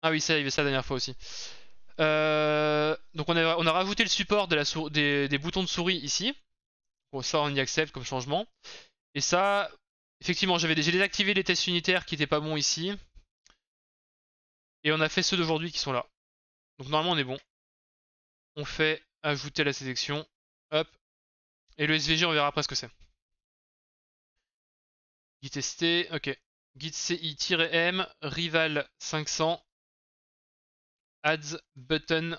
Ah oui, ça, il y avait ça la dernière fois aussi. Euh, donc on a, on a, rajouté le support des, boutons de souris ici. Bon, ça on y accepte comme changement. Et ça, effectivement, j'avais déjà désactivé les tests unitaires qui étaient pas bons ici. Et on a fait ceux d'aujourd'hui qui sont là. Donc normalement on est bon. On fait ajouter la sélection. Hop. Et le SVG on verra après ce que c'est. Git ST, ok. Git CI-M, rival 500, adds button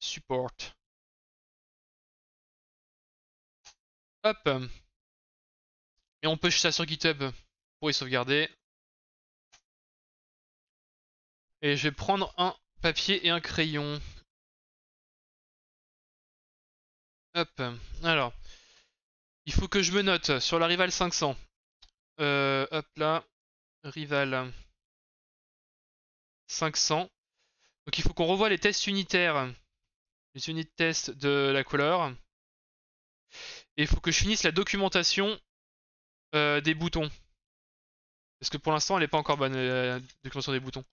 support. Hop. Et on push ça sur GitHub pour y sauvegarder. Et je vais prendre un papier et un crayon. Hop. Alors, il faut que je me note sur la Rival 500. Euh, hop là, Rival 500. Donc il faut qu'on revoie les tests unitaires, les de test de la couleur. Et il faut que je finisse la documentation euh, des boutons. Parce que pour l'instant, elle n'est pas encore bonne, euh, la documentation des boutons.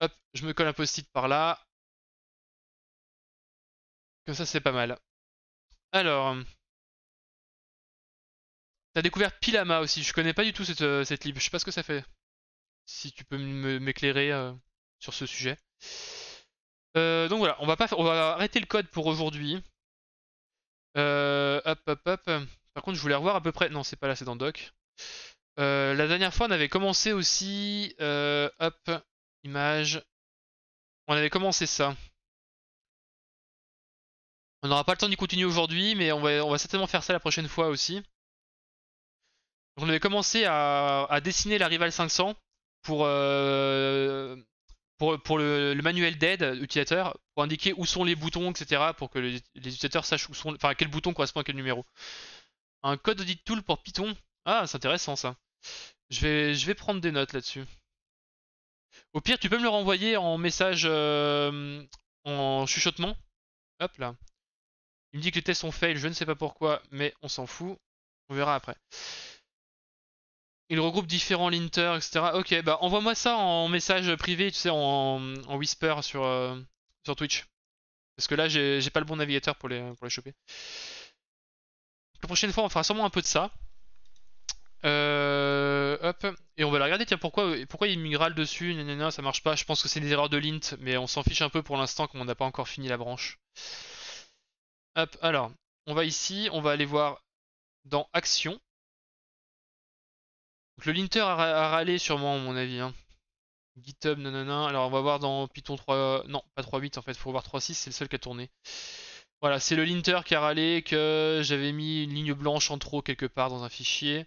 Hop, je me colle un post-it par là. Comme ça, c'est pas mal. Alors. Euh, t'as découvert Pilama aussi. Je connais pas du tout cette, cette lib. Je sais pas ce que ça fait. Si tu peux m'éclairer sur ce sujet. Euh, donc voilà, on va, pas on va arrêter le code pour aujourd'hui. Euh, hop, hop, hop. Par contre, je voulais revoir à peu près. Non, c'est pas là, c'est dans doc. Euh, la dernière fois, on avait commencé aussi. hop, image. On avait commencé ça. On n'aura pas le temps d'y continuer aujourd'hui, mais on va, on va certainement faire ça la prochaine fois aussi. on avait commencé à, dessiner la Rival 500 pour pour, pour le, manuel d'aide euh, utilisateur, pour indiquer où sont les boutons, etc., pour que les, utilisateurs sachent où sont, enfin, quel bouton correspond à quel numéro. Un code audit tool pour Python. Ah, c'est intéressant ça. Je vais, je vais prendre des notes là-dessus. Au pire, tu peux me le renvoyer en message euh, en chuchotement. Hop là. Il me dit que les tests ont fail, je ne sais pas pourquoi, mais on s'en fout. On verra après. Il regroupe différents linters, etc. Ok, bah envoie-moi ça en message privé, tu sais, en, whisper sur, euh, sur Twitch. Parce que là, j'ai pas le bon navigateur pour les, les choper. La prochaine fois, on fera sûrement un peu de ça. Euh, hop. Et on va la regarder, tiens, pourquoi, pourquoi il migrale dessus Nanana, ça marche pas. Je pense que c'est des erreurs de lint, mais on s'en fiche un peu pour l'instant, comme on n'a pas encore fini la branche. Hop, alors, on va ici, on va aller voir dans Action le linter a, râlé sûrement, à mon avis. Hein. GitHub, nanana. Alors on va voir dans Python 3... Non, pas 3.8 en fait, faut voir 3.6, c'est le seul qui a tourné. Voilà, c'est le linter qui a râlé que j'avais mis une ligne blanche en trop quelque part dans un fichier.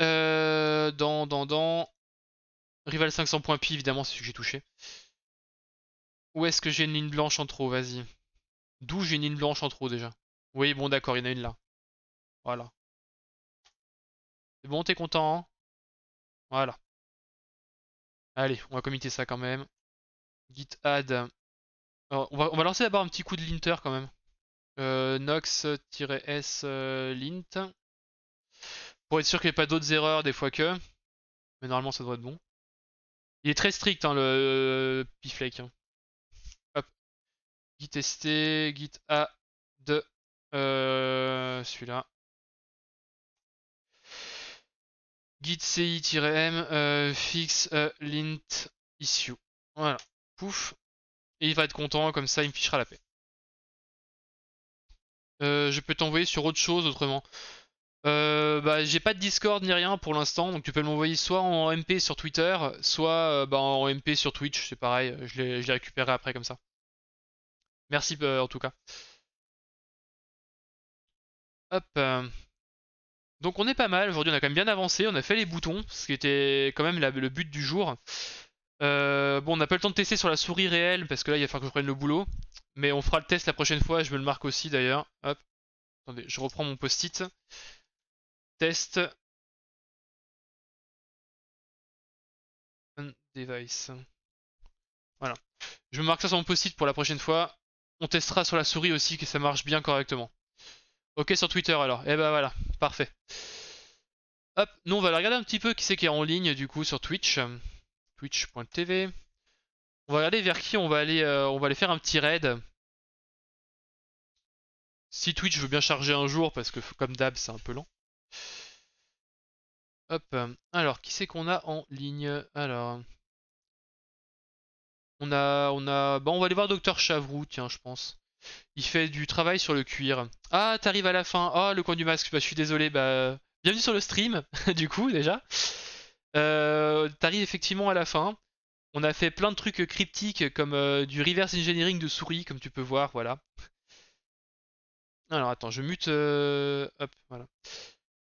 Euh, dans, dans, dans... Rival 500.py, évidemment, c'est celui que j'ai touché. Où est-ce que j'ai une ligne blanche en trop Vas-y. D'où j'ai une ligne blanche en trop déjà Oui, bon d'accord, il y en a une là. Voilà. C'est bon, t'es content hein Voilà. Allez, on va committer ça quand même. Git add. Alors, on, va, on va lancer d'abord un petit coup de linter quand même. Euh, nox-s lint. Pour être sûr qu'il n'y ait pas d'autres erreurs des fois que. Mais normalement ça devrait être bon. Il est très strict hein, le euh, Pflake piflake. Hein. Hop. Git st, git add. Euh, celui-là. Git CI-M euh, fix euh, lint issue. Voilà, pouf. Et il va être content, comme ça il me fichera la paix. Euh, je peux t'envoyer sur autre chose autrement. bah, j'ai pas de Discord ni rien pour l'instant, donc tu peux m'envoyer soit en MP sur Twitter, soit bah, en MP sur Twitch, c'est pareil, je les récupérerai après comme ça. Merci en tout cas. Hop. Donc on est pas mal, aujourd'hui on a quand même bien avancé, on a fait les boutons, ce qui était quand même le but du jour. Euh, bon, on n'a pas le temps de tester sur la souris réelle, parce que là il va falloir que je prenne le boulot. Mais on fera le test la prochaine fois, je me le marque aussi d'ailleurs. Hop, attendez, je reprends mon post-it. Test. Device. Voilà. Je me marque ça sur mon post-it pour la prochaine fois. On testera sur la souris aussi que ça marche bien correctement. Ok, sur Twitter alors. Et eh ben voilà, parfait. Hop, nous on va aller regarder un petit peu qui c'est qui est en ligne du coup sur Twitch. Twitch.tv. On va regarder vers qui on va aller, euh, on va aller faire un petit raid. Si Twitch veut bien charger un jour, parce que comme d'hab c'est un peu lent. Hop, alors qui c'est qu'on a en ligne Alors. On a. On a. Bah on va aller voir Docteur Chavroux, tiens, je pense. Il fait du travail sur le cuir. Ah, t'arrives à la fin. Ah, le coin du masque. Bah, je suis désolé. Bah, bienvenue sur le stream, du coup, déjà. Euh, t'arrives effectivement à la fin. On a fait plein de trucs cryptiques comme euh, du reverse engineering de souris, comme tu peux voir, voilà. Alors attends, je mute. Euh, hop, voilà.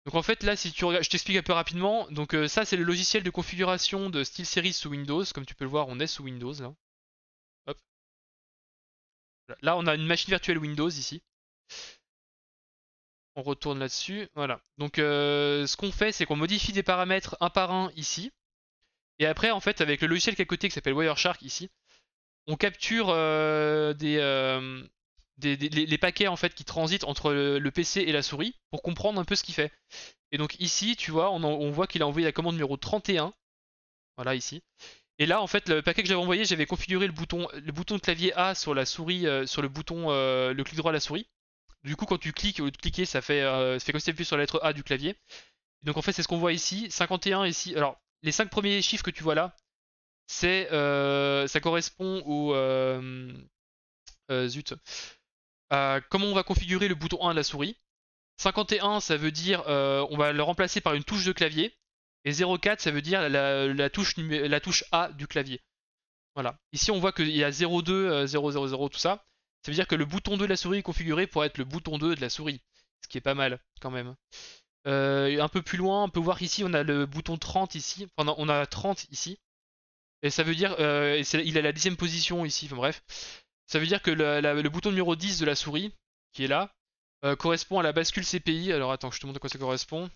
Donc en fait là, si tu regardes, je t'explique un peu rapidement. Donc ça, c'est le logiciel de configuration de SteelSeries sous Windows. Comme tu peux le voir, on est sous Windows là. Là, on a une machine virtuelle Windows ici. On retourne là-dessus. Voilà. Donc, euh, ce qu'on fait, c'est qu'on modifie des paramètres un par un ici. Et après, en fait, avec le logiciel qui est à côté qui s'appelle Wireshark ici, on capture euh, euh, des, des, les, paquets en fait qui transitent entre le, PC et la souris pour comprendre un peu ce qu'il fait. Et donc ici, tu vois, on, on voit qu'il a envoyé la commande numéro 31. Voilà, ici. Et là, en fait, le paquet que j'avais envoyé, j'avais configuré le bouton, le bouton de clavier A sur la souris, euh, sur le bouton, euh, le clic droit à la souris. Du coup, quand tu cliques, cliquer, ça fait, euh, ça fait comme si tu sur la lettre A du clavier. Donc en fait, c'est ce qu'on voit ici. 51 ici. Alors, les 5 premiers chiffres que tu vois là, c'est, ça correspond au, zut, comment on va configurer le bouton 1 de la souris. 51, ça veut dire, on va le remplacer par une touche de clavier. Et 04, ça veut dire la, touche, la touche A du clavier. Voilà. Ici, on voit qu'il y a 02, 000, euh, tout ça. Ça veut dire que le bouton 2 de la souris est configuré pour être le bouton 2 de la souris. Ce qui est pas mal, quand même. Euh, un peu plus loin, on peut voir ici, on a le bouton 30 ici. Enfin, on a 30 ici. Et ça veut dire... Euh, et il a la dixième position ici, enfin bref. Ça veut dire que le bouton numéro 10 de la souris, qui est là, euh, correspond à la bascule CPI. Alors attends, je te montre à quoi ça correspond.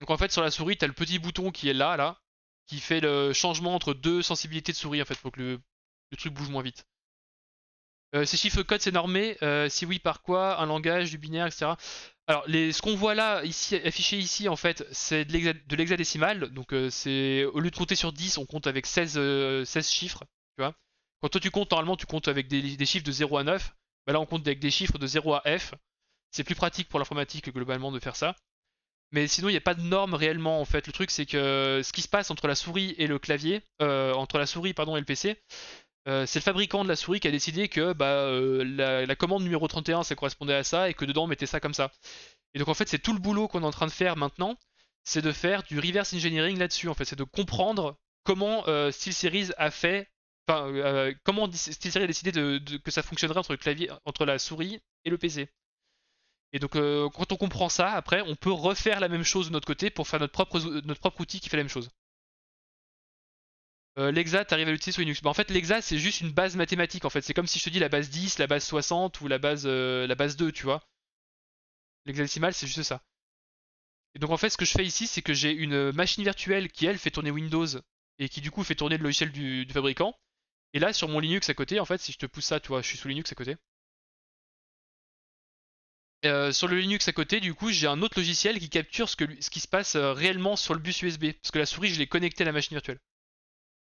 Donc en fait sur la souris t'as le petit bouton qui est là là qui fait le changement entre deux sensibilités de souris en fait pour que le, truc bouge moins vite. Euh, ces chiffres code c'est normé euh, Si oui par quoi Un langage, du binaire, etc. Alors ce qu'on voit là ici affiché ici en fait c'est de l'hexadécimal, donc euh, c'est au lieu de compter sur 10 on compte avec 16, chiffres, tu vois. Quand toi tu comptes normalement tu comptes avec des, chiffres de 0 à 9, bah, là on compte avec des chiffres de 0 à F. C'est plus pratique pour l'informatique globalement de faire ça. Mais sinon, il n'y a pas de norme réellement en fait. Le truc, c'est que euh, ce qui se passe entre la souris et le clavier, euh, entre la souris pardon et le PC, euh, c'est le fabricant de la souris qui a décidé que bah, la, commande numéro 31, ça correspondait à ça et que dedans, on mettait ça comme ça. Et donc en fait, c'est tout le boulot qu'on est en train de faire maintenant, c'est de faire du reverse engineering là-dessus. En fait, c'est de comprendre comment SteelSeries a fait, enfin, comment SteelSeries a décidé de, que ça fonctionnerait entre le clavier, entre la souris et le PC. Et donc, euh, quand on comprend ça, après, on peut refaire la même chose de notre côté pour faire notre propre, notre propre outil qui fait la même chose. Euh, L'EXA, t'arrives à l'utiliser sur Linux. Bah, en fait, l'EXA, c'est juste une base mathématique. En fait, c'est comme si je te dis la base 10, la base 60 ou la base, euh, la base 2, tu vois. L'hexadécimal, c'est juste ça. Et donc, en fait, ce que je fais ici, c'est que j'ai une machine virtuelle qui, elle, fait tourner Windows et qui, du coup, fait tourner le logiciel du fabricant. Et là, sur mon Linux à côté, en fait, si je te pousse ça, tu vois, je suis sous Linux à côté. Euh, sur le Linux à côté, du coup, j'ai un autre logiciel qui capture ce, qui se passe euh, réellement sur le bus USB, parce que la souris, je l'ai connectée à la machine virtuelle.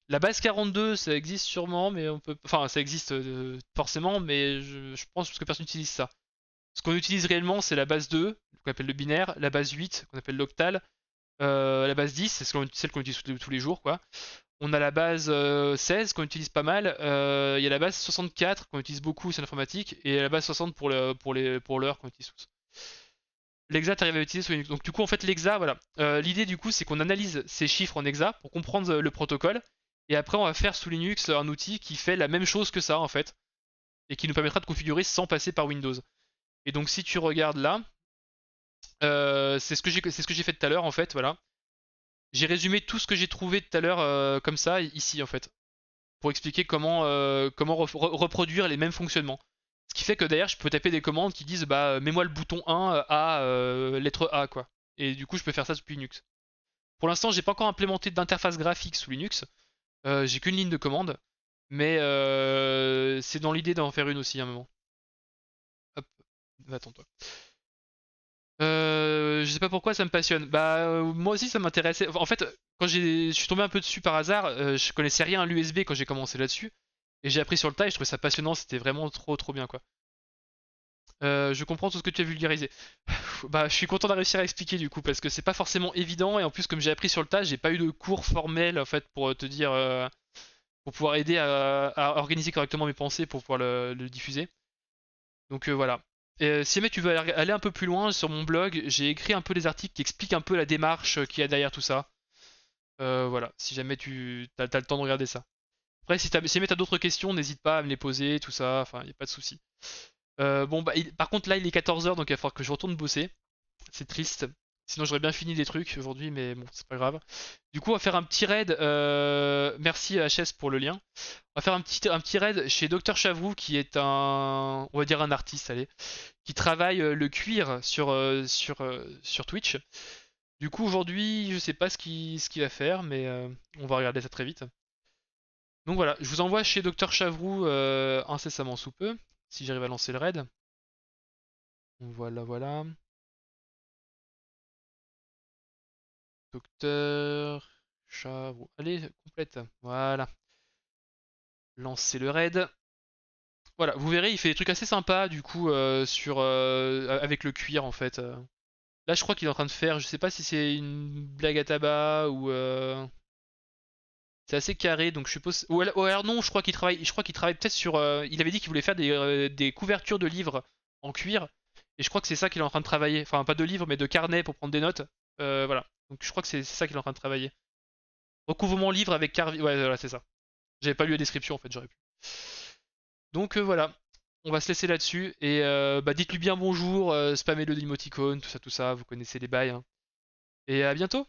La base 42, ça existe sûrement, mais on peut, enfin, ça existe euh, forcément, mais je, pense que personne n'utilise ça. Ce qu'on utilise réellement, c'est la base 2, qu'on appelle le binaire, la base 8, qu'on appelle l'octal, euh, la base 10, c'est celle qu'on utilise tous les jours, quoi. On a la base 16 euh, qu'on utilise pas mal. Euh, il y a la base 64 qu'on utilise beaucoup, c'est l'informatique, et la base 60 pour l'heure pour les pour qu'on utilise tous. L'exa, arrives à utiliser sur Donc du coup, en fait, l'exa, voilà. L'idée du coup, c'est qu'on analyse ces chiffres en exa pour comprendre le protocole, et après, on va faire sous Linux un outil qui fait la même chose que ça, en fait, et qui nous permettra de configurer sans passer par Windows. Et donc, si tu regardes là, euh, c'est ce que j'ai c'est ce fait tout à l'heure en fait, voilà. J'ai résumé tout ce que j'ai trouvé tout à l'heure euh, comme ça ici en fait, pour expliquer comment euh, comment reproduire les mêmes fonctionnements. Ce qui fait que d'ailleurs je peux taper des commandes qui disent bah mets-moi le bouton 1 à lettre A quoi. Et du coup je peux faire ça depuis Linux. Pour l'instant j'ai pas encore implémenté d'interface graphique sous Linux. j'ai qu'une ligne de commande, mais c'est dans l'idée d'en faire une aussi à un moment. Hop, attends toi. Euh, je sais pas pourquoi ça me passionne. Bah, euh, moi aussi ça m'intéressait. En fait, quand je suis tombé un peu dessus par hasard, euh, je connaissais rien à l'USB quand j'ai commencé là-dessus. Et j'ai appris sur le tas et je trouvais ça passionnant, c'était vraiment trop trop bien quoi. je comprends tout ce que tu as vulgarisé. bah, je suis content de réussir à expliquer du coup parce que c'est pas forcément évident et en plus comme j'ai appris sur le tas, j'ai pas eu de cours formel en fait pour te dire, pour pouvoir aider à, organiser correctement mes pensées pour pouvoir le diffuser. Donc voilà. Euh, si jamais tu veux aller un peu plus loin, sur mon blog, j'ai écrit un peu des articles qui expliquent un peu la démarche euh, qu'il y a derrière tout ça. Euh, voilà, si jamais tu as, le temps de regarder ça. Après, si, jamais tu as d'autres questions, n'hésite pas à me les poser, tout ça, enfin, il n'y a pas de souci. bon, bah, par contre, là, il est 14h, donc il va falloir que je retourne bosser. C'est triste. Sinon, j'aurais bien fini des trucs aujourd'hui, mais bon, c'est pas grave. Du coup, on va faire un petit raid. Euh... Merci HS pour le lien. On va faire un petit, un petit raid chez Dr Chavrou qui est un, on va dire un artiste, allez, qui travaille euh, le cuir sur, euh, sur, euh, sur Twitch. Du coup, aujourd'hui, je sais pas ce qu'il ce va faire, mais on va regarder ça très vite. Donc voilà, je vous envoie chez Dr Chavrou incessamment sous peu, si j'arrive à lancer le raid. Voilà, voilà. Docteur chat. Allez, complète. Voilà. Lancer le raid. Voilà, vous verrez, il fait des trucs assez sympas du coup euh, sur euh, avec le cuir en fait. Euh. Là, je crois qu'il est en train de faire, je sais pas si c'est une blague à tabac ou c'est assez carré, donc je suppose. Ou alors, non, je crois qu'il travaille, je crois qu'il travaille peut-être sur. Il avait dit qu'il voulait faire des, des, couvertures de livres en cuir, et je crois que c'est ça qu'il est en train de travailler. Enfin, pas de livres, mais de carnets pour prendre des notes. Euh, voilà. Donc je crois que c'est ça qu'il est en train de travailler. Recouvrement livre avec Carvi. Ouais, voilà, c'est ça. J'avais pas lu la description en fait, j'aurais pu. Donc euh, voilà. On va se laisser là-dessus. Et euh, bah, dites-lui bien bonjour, spammez-le tout ça, tout ça. Vous connaissez les bails. Hein. Et à bientôt!